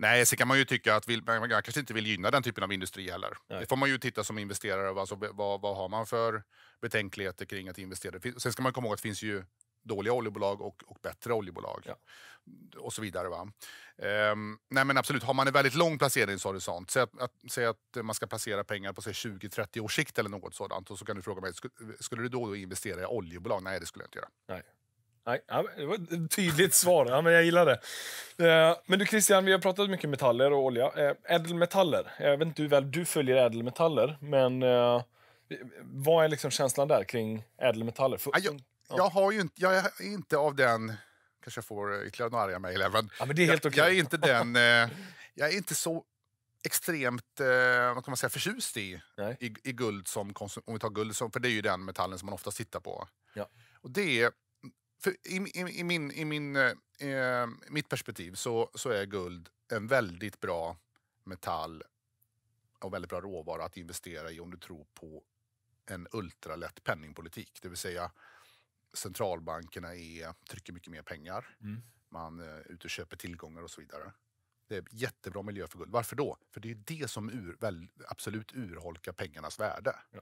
Nej, så kan man ju tycka att vill, man kanske inte vill gynna den typen av industri heller. Nej. Det får man ju titta som investerare, alltså, vad, vad har man för betänkligheter kring att investera? Sen ska man komma ihåg att det finns ju dåliga oljebolag och, och bättre oljebolag. Ja. Och så vidare. Va? Ehm, nej men absolut, har man en väldigt lång placeringshorisont, säg att, att, säg att man ska placera pengar på 20-30 års sikt eller något sådant och så kan du fråga mig, skulle, skulle du då, då investera i oljebolag? Nej, det skulle jag inte göra. Nej. Nej, det var ett tydligt svar. Ja, men jag gillar det. Eh, men du Christian, vi har pratat mycket metaller och olja. Eh, ädelmetaller, jag vet inte hur väl du följer ädelmetaller, men eh, vad är liksom känslan där kring ädelmetaller? Jag, jag, har ju inte, jag är inte av den... kanske jag får ytterligare några arga mejl. Men, ja, men jag, okay. jag är inte eh, jag är inte så extremt eh, vad kan man säga, förtjust i, i, i, guld som konsum- om vi tar guld, som, för det är ju den metallen som man ofta tittar på. Ja. Och det är, i, i, i, min, i min, eh, mitt perspektiv så, så är guld en väldigt bra metall och väldigt bra råvara att investera i om du tror på en ultralätt penningpolitik. Det vill säga centralbankerna är, trycker mycket mer pengar. Mm. Man är eh, ute och köper tillgångar och så vidare. Det är jättebra miljö för guld. Varför då? För det är det som ur, väl, absolut urholkar pengarnas värde. Ja.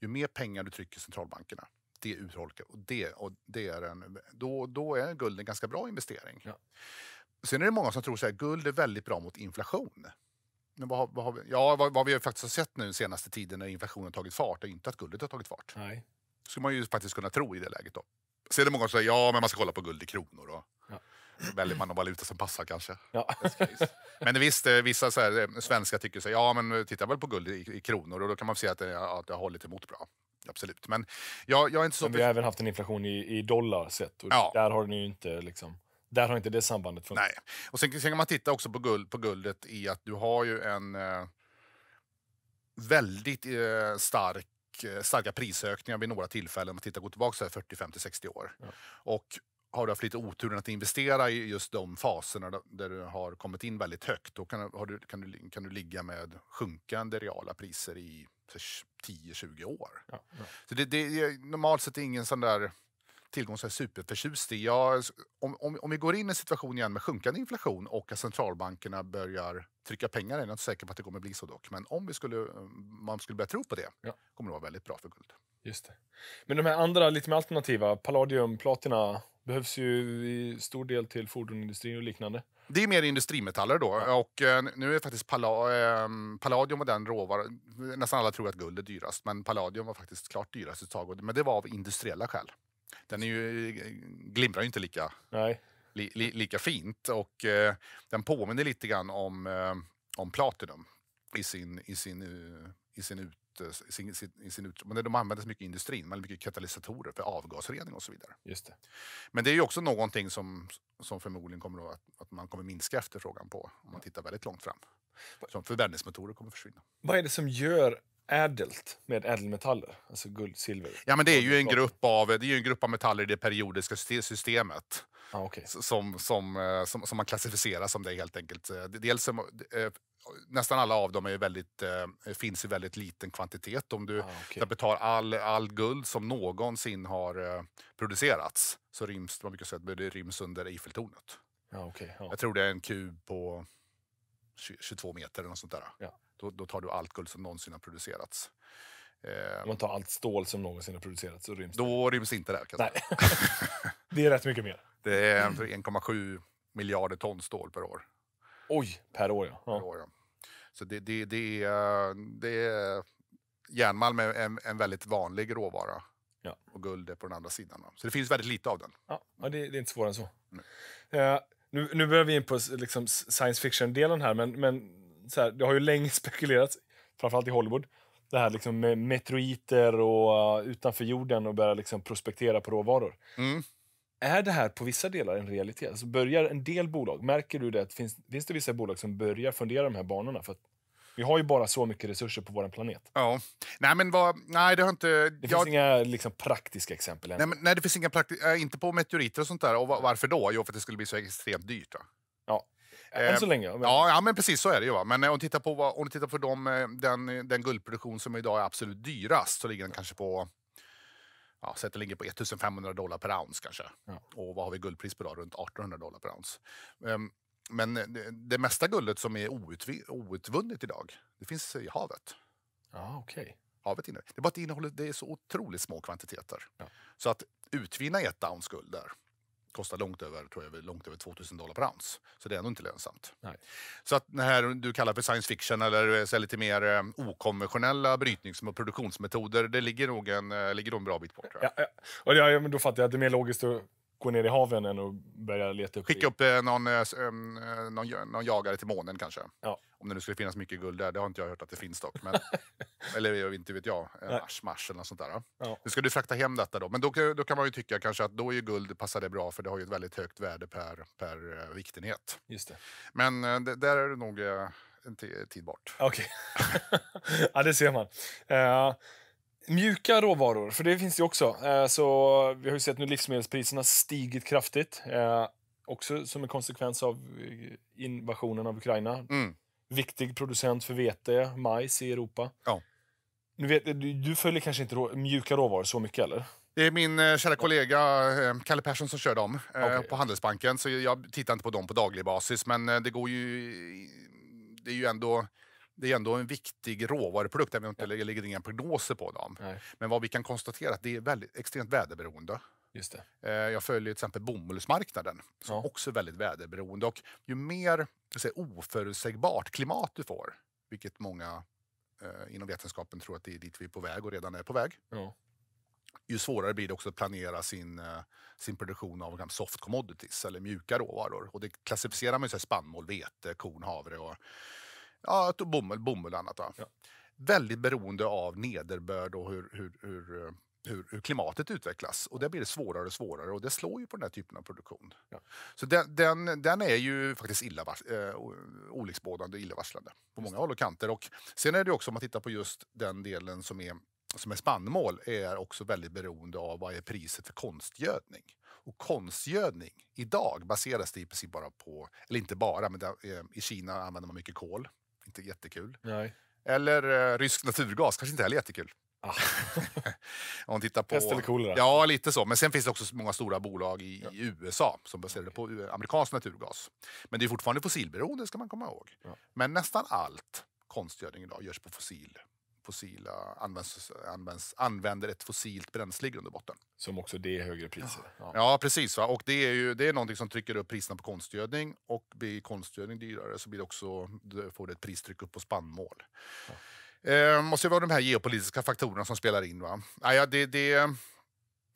Ju mer pengar du trycker centralbankerna, det urholkar. Och det, och det är en, då, då är guld en ganska bra investering. Ja. Sen är det många som tror att guld är väldigt bra mot inflation. Men vad, vad har vi, ja, vad, vad, vi faktiskt har sett nu senaste tiden när inflationen tagit fart är inte att guldet har tagit fart. Nej skulle man ju faktiskt kunna tro i det läget. Då. Sen är det många som säger ja, men man ska kolla på guld i kronor. Då. Ja. Väljer man en valuta som passar kanske. Ja. men visst, eh, vissa så här, eh, svenskar tycker så här, ja, men eh, titta väl på guld i, i, kronor och då kan man se att det, att det har hållit emot bra. Absolut, men jag, jag är inte så... Men vi har även haft en inflation i, i dollar sett och ja. där har den ju inte liksom... Där har inte det sambandet funnits. Nej. Och sen, sen, kan man titta också på, guld, på guldet i att du har ju en eh, väldigt eh, stark Eh, starka prisökningar vid några tillfällen. Om man tittar, går tillbaka 40, 50, 60 år. Ja. Och har du haft lite oturen att investera i just de faserna där du har kommit in väldigt högt, då kan, du, kan, du, kan du ligga med sjunkande reala priser i 10-20 år. Ja, ja. Så det, det, normalt sett är ingen sån där tillgång så superförtjust i. Jag, om, om, om vi går in i en situation igen med sjunkande inflation och att centralbankerna börjar trycka pengar, jag är jag inte säker på att det kommer bli så dock, men om vi skulle, eh, man skulle börja tro på det ja. kommer det vara väldigt bra för guld. Just det. Men de här andra lite mer alternativa, palladium, platina, behövs ju i stor del till fordonindustrin och liknande. Det är mer industrimetaller då ja. och eh, nu är faktiskt palla, eh, palladium och den råvaran, nästan alla tror att guld är dyrast, men palladium var faktiskt klart dyrast ett tag, men det var av industriella skäl. Den är ju, glimrar ju inte lika, li, li, lika fint och eh, den påminner lite grann om, eh, om Platinum i sin, i sin, eh, i sin ut eh, i sin, i sin ut, men de användes mycket i industrin, men mycket katalysatorer för avgasrening och så vidare. Just det. Men det är ju också någonting som, som förmodligen kommer att, att man kommer minska efterfrågan på om man tittar väldigt långt fram. Som förbränningsmotorer kommer försvinna. Vad är det som gör ädelt med ädelmetaller, alltså guld, silver? Ja, men det är ju en grupp av, det är ju en grupp av metaller i det periodiska systemet. Ah, okay. som, som, eh, som, som man klassificerar som det helt enkelt. Eh, dels, eh, nästan alla av dem är väldigt, finns i väldigt liten kvantitet. Om du ah, okay. tar all, all guld som någonsin har producerats så ryms, man brukar säga, det ryms under Eiffeltornet. Ah, okay. Jag tror det är en kub på 22 meter eller något sånt där. Ja då, då tar du allt guld som någonsin har producerats. Om eh, man tar allt stål som någonsin har producerats så ryms Då det. ryms inte det. Nej. det är rätt mycket mer. Det är 1,7 miljarder ton stål per år. Oj, per år ja. Per År, ja. Så det, det, det, det, järnmalm är en, en väldigt vanlig råvara. Ja. Och guld är på den andra sidan. Så det finns väldigt lite av den. Ja, det, är inte svårare än så. Mm. Uh, nu, nu börjar vi in på liksom, science fiction-delen här, men, men så här, det har ju länge spekulerats, framförallt i Hollywood, det här liksom med meteoriter och uh, utanför jorden och börja liksom prospektera på råvaror. Mm. Är det här på vissa delar en realitet? Alltså börjar en del bolag, märker du det, finns, finns det vissa bolag som börjar fundera de här banorna? För vi har ju bara så mycket resurser på vår planet. Ja. Nej, men vad, nej, det har inte... Det jag, finns inga liksom, praktiska exempel. Nej, men, nej, det finns inga praktiska... Eh, inte på meteoriter och sånt där. Och varför då? Jo, för att det skulle bli så extremt dyrt. Då. Än så eh, länge. Men... Ja, ja, men precis så är det ju. Va? Men eh, om du tittar på, om du tittar på de, eh, den, den guldproduktion som idag är absolut dyrast så ligger den kanske på ja, säg att det ligger på 1500 dollar per ounce kanske. Ja. Och vad har vi guldpris på idag? Runt 1800 dollar per ounce. Um, men det, det, mesta guldet som är outvi, outvunnet idag, det finns i havet. Ah, okay. Havet innehåller, det är bara att det, det är så otroligt små kvantiteter. Ja. Så att utvinna ett ounce guld där, kostar långt över, tror jag, långt över 2000 dollar per ounce. Så det är ändå inte lönsamt. Nej. Så att det här du kallar för science fiction eller så lite mer eh, okonventionella brytnings och produktionsmetoder, det ligger nog en, eh, ligger en bra bit bort. Ja, ja. Och ja, då fattar jag att det är mer logiskt att gå ner i haven än börja leta upp... Skicka upp eh, någon, eh, eh, någon, någon, jagare till månen kanske. Ja. Om det nu skulle finnas mycket guld där, det har inte jag hört att det finns dock. Men, eller inte vet jag, eh, mars, mars eller något sånt där. Ja. Nu ska du frakta hem detta då. Men då, då kan man ju tycka kanske att då är guld passar det bra för det har ju ett väldigt högt värde per, per viktenhet. Just det. Men där är det nog en tid bort. Okej, okay. ja det ser man. Mjuka råvaror, för det finns ju också. Eh, så vi har ju sett nu livsmedelspriserna stigit kraftigt. Eh, också som en konsekvens av eh, invasionen av Ukraina. Mm. Viktig producent för vete, majs i Europa. Ja. Nu vet, du, du följer kanske inte rå, mjuka råvaror så mycket, eller? Det är min eh, kära kollega eh, Kalle Persson som kör dem eh, okay. på Handelsbanken. Så jag tittar inte på dem på daglig basis, men det går ju... Det är ju ändå det är ändå en viktig råvaruprodukt, även om det inte ligger inga prognoser på dem. Nej. Men vad vi kan konstatera är att det är väldigt, extremt väderberoende. Just det. Eh, jag följer till exempel bomullsmarknaden som ja. också är väldigt väderberoende. Och ju mer säga, oförutsägbart klimat du får, vilket många eh, inom vetenskapen tror att det är dit vi är på väg och redan är på väg, ja. ju svårare blir det också att planera sin, eh, sin produktion av liksom, soft commodities eller mjuka råvaror. Och det klassificerar man ju spannmål, vete, korn, havre och Ja, bomull, bomull och annat. Va? Ja. Väldigt beroende av nederbörd och hur, hur, hur hur, hur, klimatet utvecklas. Och där blir det svårare och svårare och det slår ju på den här typen av produktion. Ja. Så den, den, den, är ju faktiskt illavars, eh, olycksbådande och illavarslande på många håll och kanter. Och sen är det också, om man tittar på just den delen som är som är spannmål är också väldigt beroende av vad är priset för konstgödning. Och konstgödning idag baseras det i princip bara på, eller inte bara, men där, eh, i Kina använder man mycket kol inte jättekul. Nej. Eller eh, rysk naturgas, kanske inte heller jättekul. Ah. Om tittar på... Pest eller kolera? Ja, lite så. Men sen finns det också många stora bolag i, ja. i USA som baserar okay. på amerikansk naturgas. Men det är fortfarande fossilberoende, ska man komma ihåg. Ja. Men nästan allt konstgödning idag görs på fossil fossila, används, används, använder ett fossilt bränsle i grund och botten. Som också det är högre priser. Ja, ja precis. Va? Och det är ju det är någonting som trycker upp priserna på konstgödning och blir konstgödning dyrare så blir det också, får det ett pristryck upp på spannmål. Ja. Ehm, och så var det de här geopolitiska faktorerna som spelar in. Va? Ja, det, det,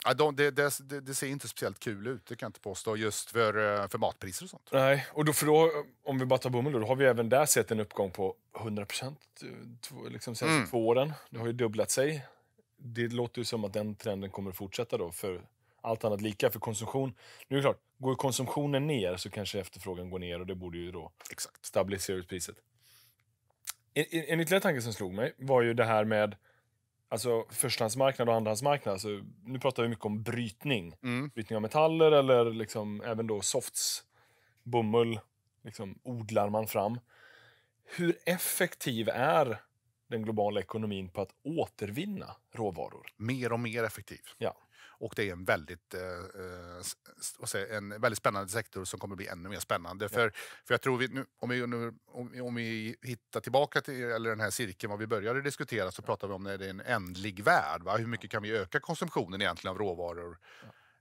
Ja, de, det, det, det, ser inte speciellt kul ut, det kan jag inte påstå, just för, eh, för matpriser och sånt. Nej, och då, för då, om vi bara tar bomull, då har vi även där sett en uppgång på 100 procent eh, liksom senaste mm. två åren. Det har ju dubblat sig. Det låter ju som att den trenden kommer att fortsätta då, för allt annat lika, för konsumtion. Nu är klart, går konsumtionen ner så kanske efterfrågan går ner och det borde ju då Exakt. stabilisera priset. En, en, en ytterligare tanke som slog mig var ju det här med alltså förstahandsmarknad och andrahandsmarknad. Alltså, nu pratar vi mycket om brytning. Mm. Brytning av metaller eller liksom även då softs, bomull, liksom odlar man fram. Hur effektiv är den globala ekonomin på att återvinna råvaror? Mer och mer effektiv. Ja. Och det är en väldigt, eh, eh säga, en väldigt spännande sektor som kommer bli ännu mer spännande. Ja. För, för jag tror vi, nu, om, vi, nu, om, om, vi hittar tillbaka till eller den här cirkeln, vad vi började diskutera, så ja. pratar vi om när det är en ändlig värld. Va? Hur mycket kan vi öka konsumtionen egentligen av råvaror?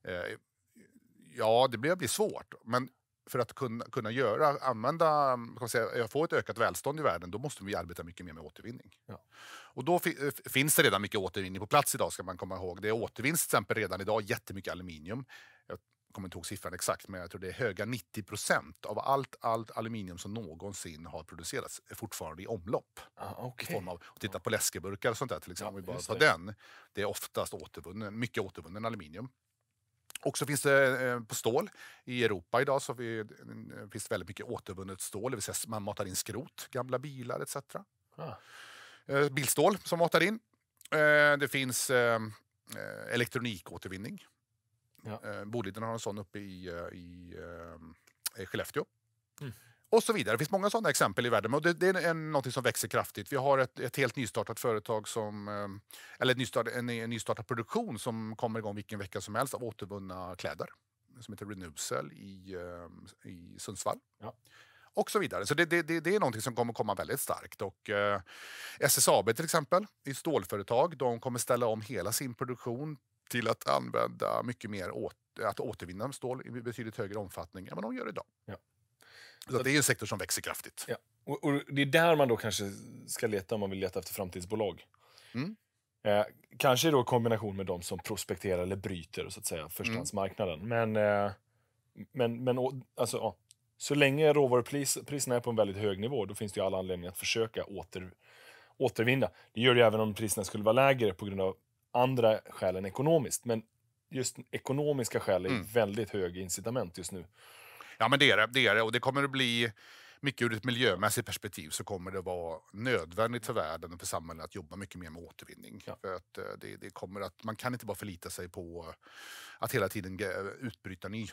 Ja, eh, ja det blir, blir svårt. Men för att kunna, kunna göra, använda, kan säga, få ett ökat välstånd i världen, då måste vi arbeta mycket mer med återvinning. Ja. Och då fi, eh, finns det redan mycket återvinning på plats idag, ska man komma ihåg. Det återvinns till exempel redan idag jättemycket aluminium. Jag kommer inte ihåg siffran exakt, men jag tror det är höga 90 procent av allt, allt aluminium som någonsin har producerats är fortfarande i omlopp. Ah, okay. i form av, och titta på läskeburkar och sånt där till exempel, ja, om vi bara tar det. den. Det är oftast återvunnen, mycket återvunnen aluminium. Och så finns det eh, på stål. I Europa idag så eh, finns det väldigt mycket återvunnet stål, det vill säga man matar in skrot, gamla bilar etc. Ah. Eh, bilstål som matar in. Det finns elektronikåtervinning. Ja. Boliden har en sån uppe i, i, i Skellefteå. Mm. Och så vidare. Det finns många sådana exempel i världen. Och det, det är en, något som växer kraftigt. Vi har ett, ett helt nystartat företag som, eh, eller nystart, en, en nystartad produktion som kommer igång vilken vecka som helst av återvunna kläder som heter Renewcell i, eh, i Sundsvall. Ja. Och så vidare. Så det, det, det är någonting som kommer komma väldigt starkt. Och, eh, SSAB till exempel, ett stålföretag, de kommer ställa om hela sin produktion till att använda mycket mer åt, att återvinna stål i betydligt högre omfattning än vad de gör idag. Ja. Så det är en sektor som växer kraftigt. Ja. Och, och, Det är där man då kanske ska leta om man vill leta efter framtidsbolag. Mm. Eh, kanske då i kombination med de som prospekterar eller bryter så att säga, förstahandsmarknaden. Mm. Men, eh, men, men alltså, ja. så länge råvarupriserna är på en väldigt hög nivå då finns det all anledning att försöka åter, återvinna. Det gör det även om priserna skulle vara lägre på grund av andra skäl än ekonomiskt. Men just ekonomiska skäl är mm. väldigt hög incitament just nu. Ja, men det är det. det, är det. Och det kommer att bli mycket ur ett miljömässigt perspektiv så kommer det vara nödvändigt för världen och för samhället att jobba mycket mer med återvinning. Ja. För att eh, det, det, kommer att, man kan inte bara förlita sig på att hela tiden utbryta ny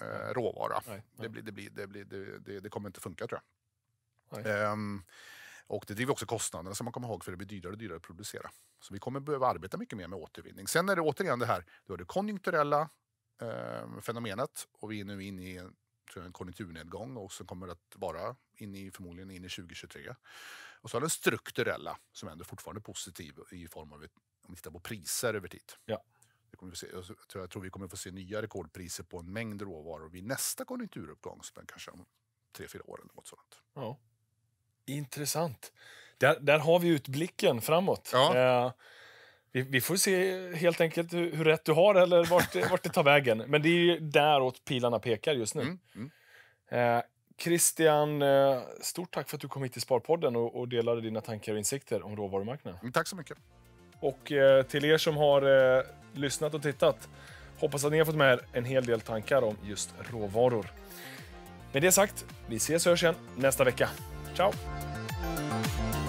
eh, råvara. Nej, nej. Det, blir, det, blir, det, blir, det, det, kommer inte funka tror jag. Ehm, och det driver också kostnaderna som man kommer ihåg för det blir dyrare och dyrare att producera. Så vi kommer behöva arbeta mycket mer med återvinning. Sen är det återigen det här, då är det konjunkturella eh, fenomenet och vi är nu inne i en konjunkturnedgång och som kommer att vara in i, förmodligen in i 2023. Och så har den strukturella som ändå fortfarande är positiv i form av, ett, om vi tittar på priser över tid. Ja. Vi kommer se, jag, tror, jag tror vi kommer få se nya rekordpriser på en mängd råvaror vid nästa konjunkturuppgång, som kanske om tre, fyra år eller något sådant. Ja. Intressant. Där, där har vi utblicken framåt. Ja. Eh, vi, vi, får se helt enkelt hur, hur rätt du har eller vart, vart det tar vägen. Men det är ju däråt pilarna pekar just nu. Mm, mm. Eh, Christian, eh, stort tack för att du kom hit till Sparpodden och, och delade dina tankar och insikter om råvarumarknaden. Mm, tack så mycket. Och eh, till er som har eh, lyssnat och tittat, hoppas att ni har fått med er en hel del tankar om just råvaror. Med det sagt, vi ses och hörs igen nästa vecka. Ciao!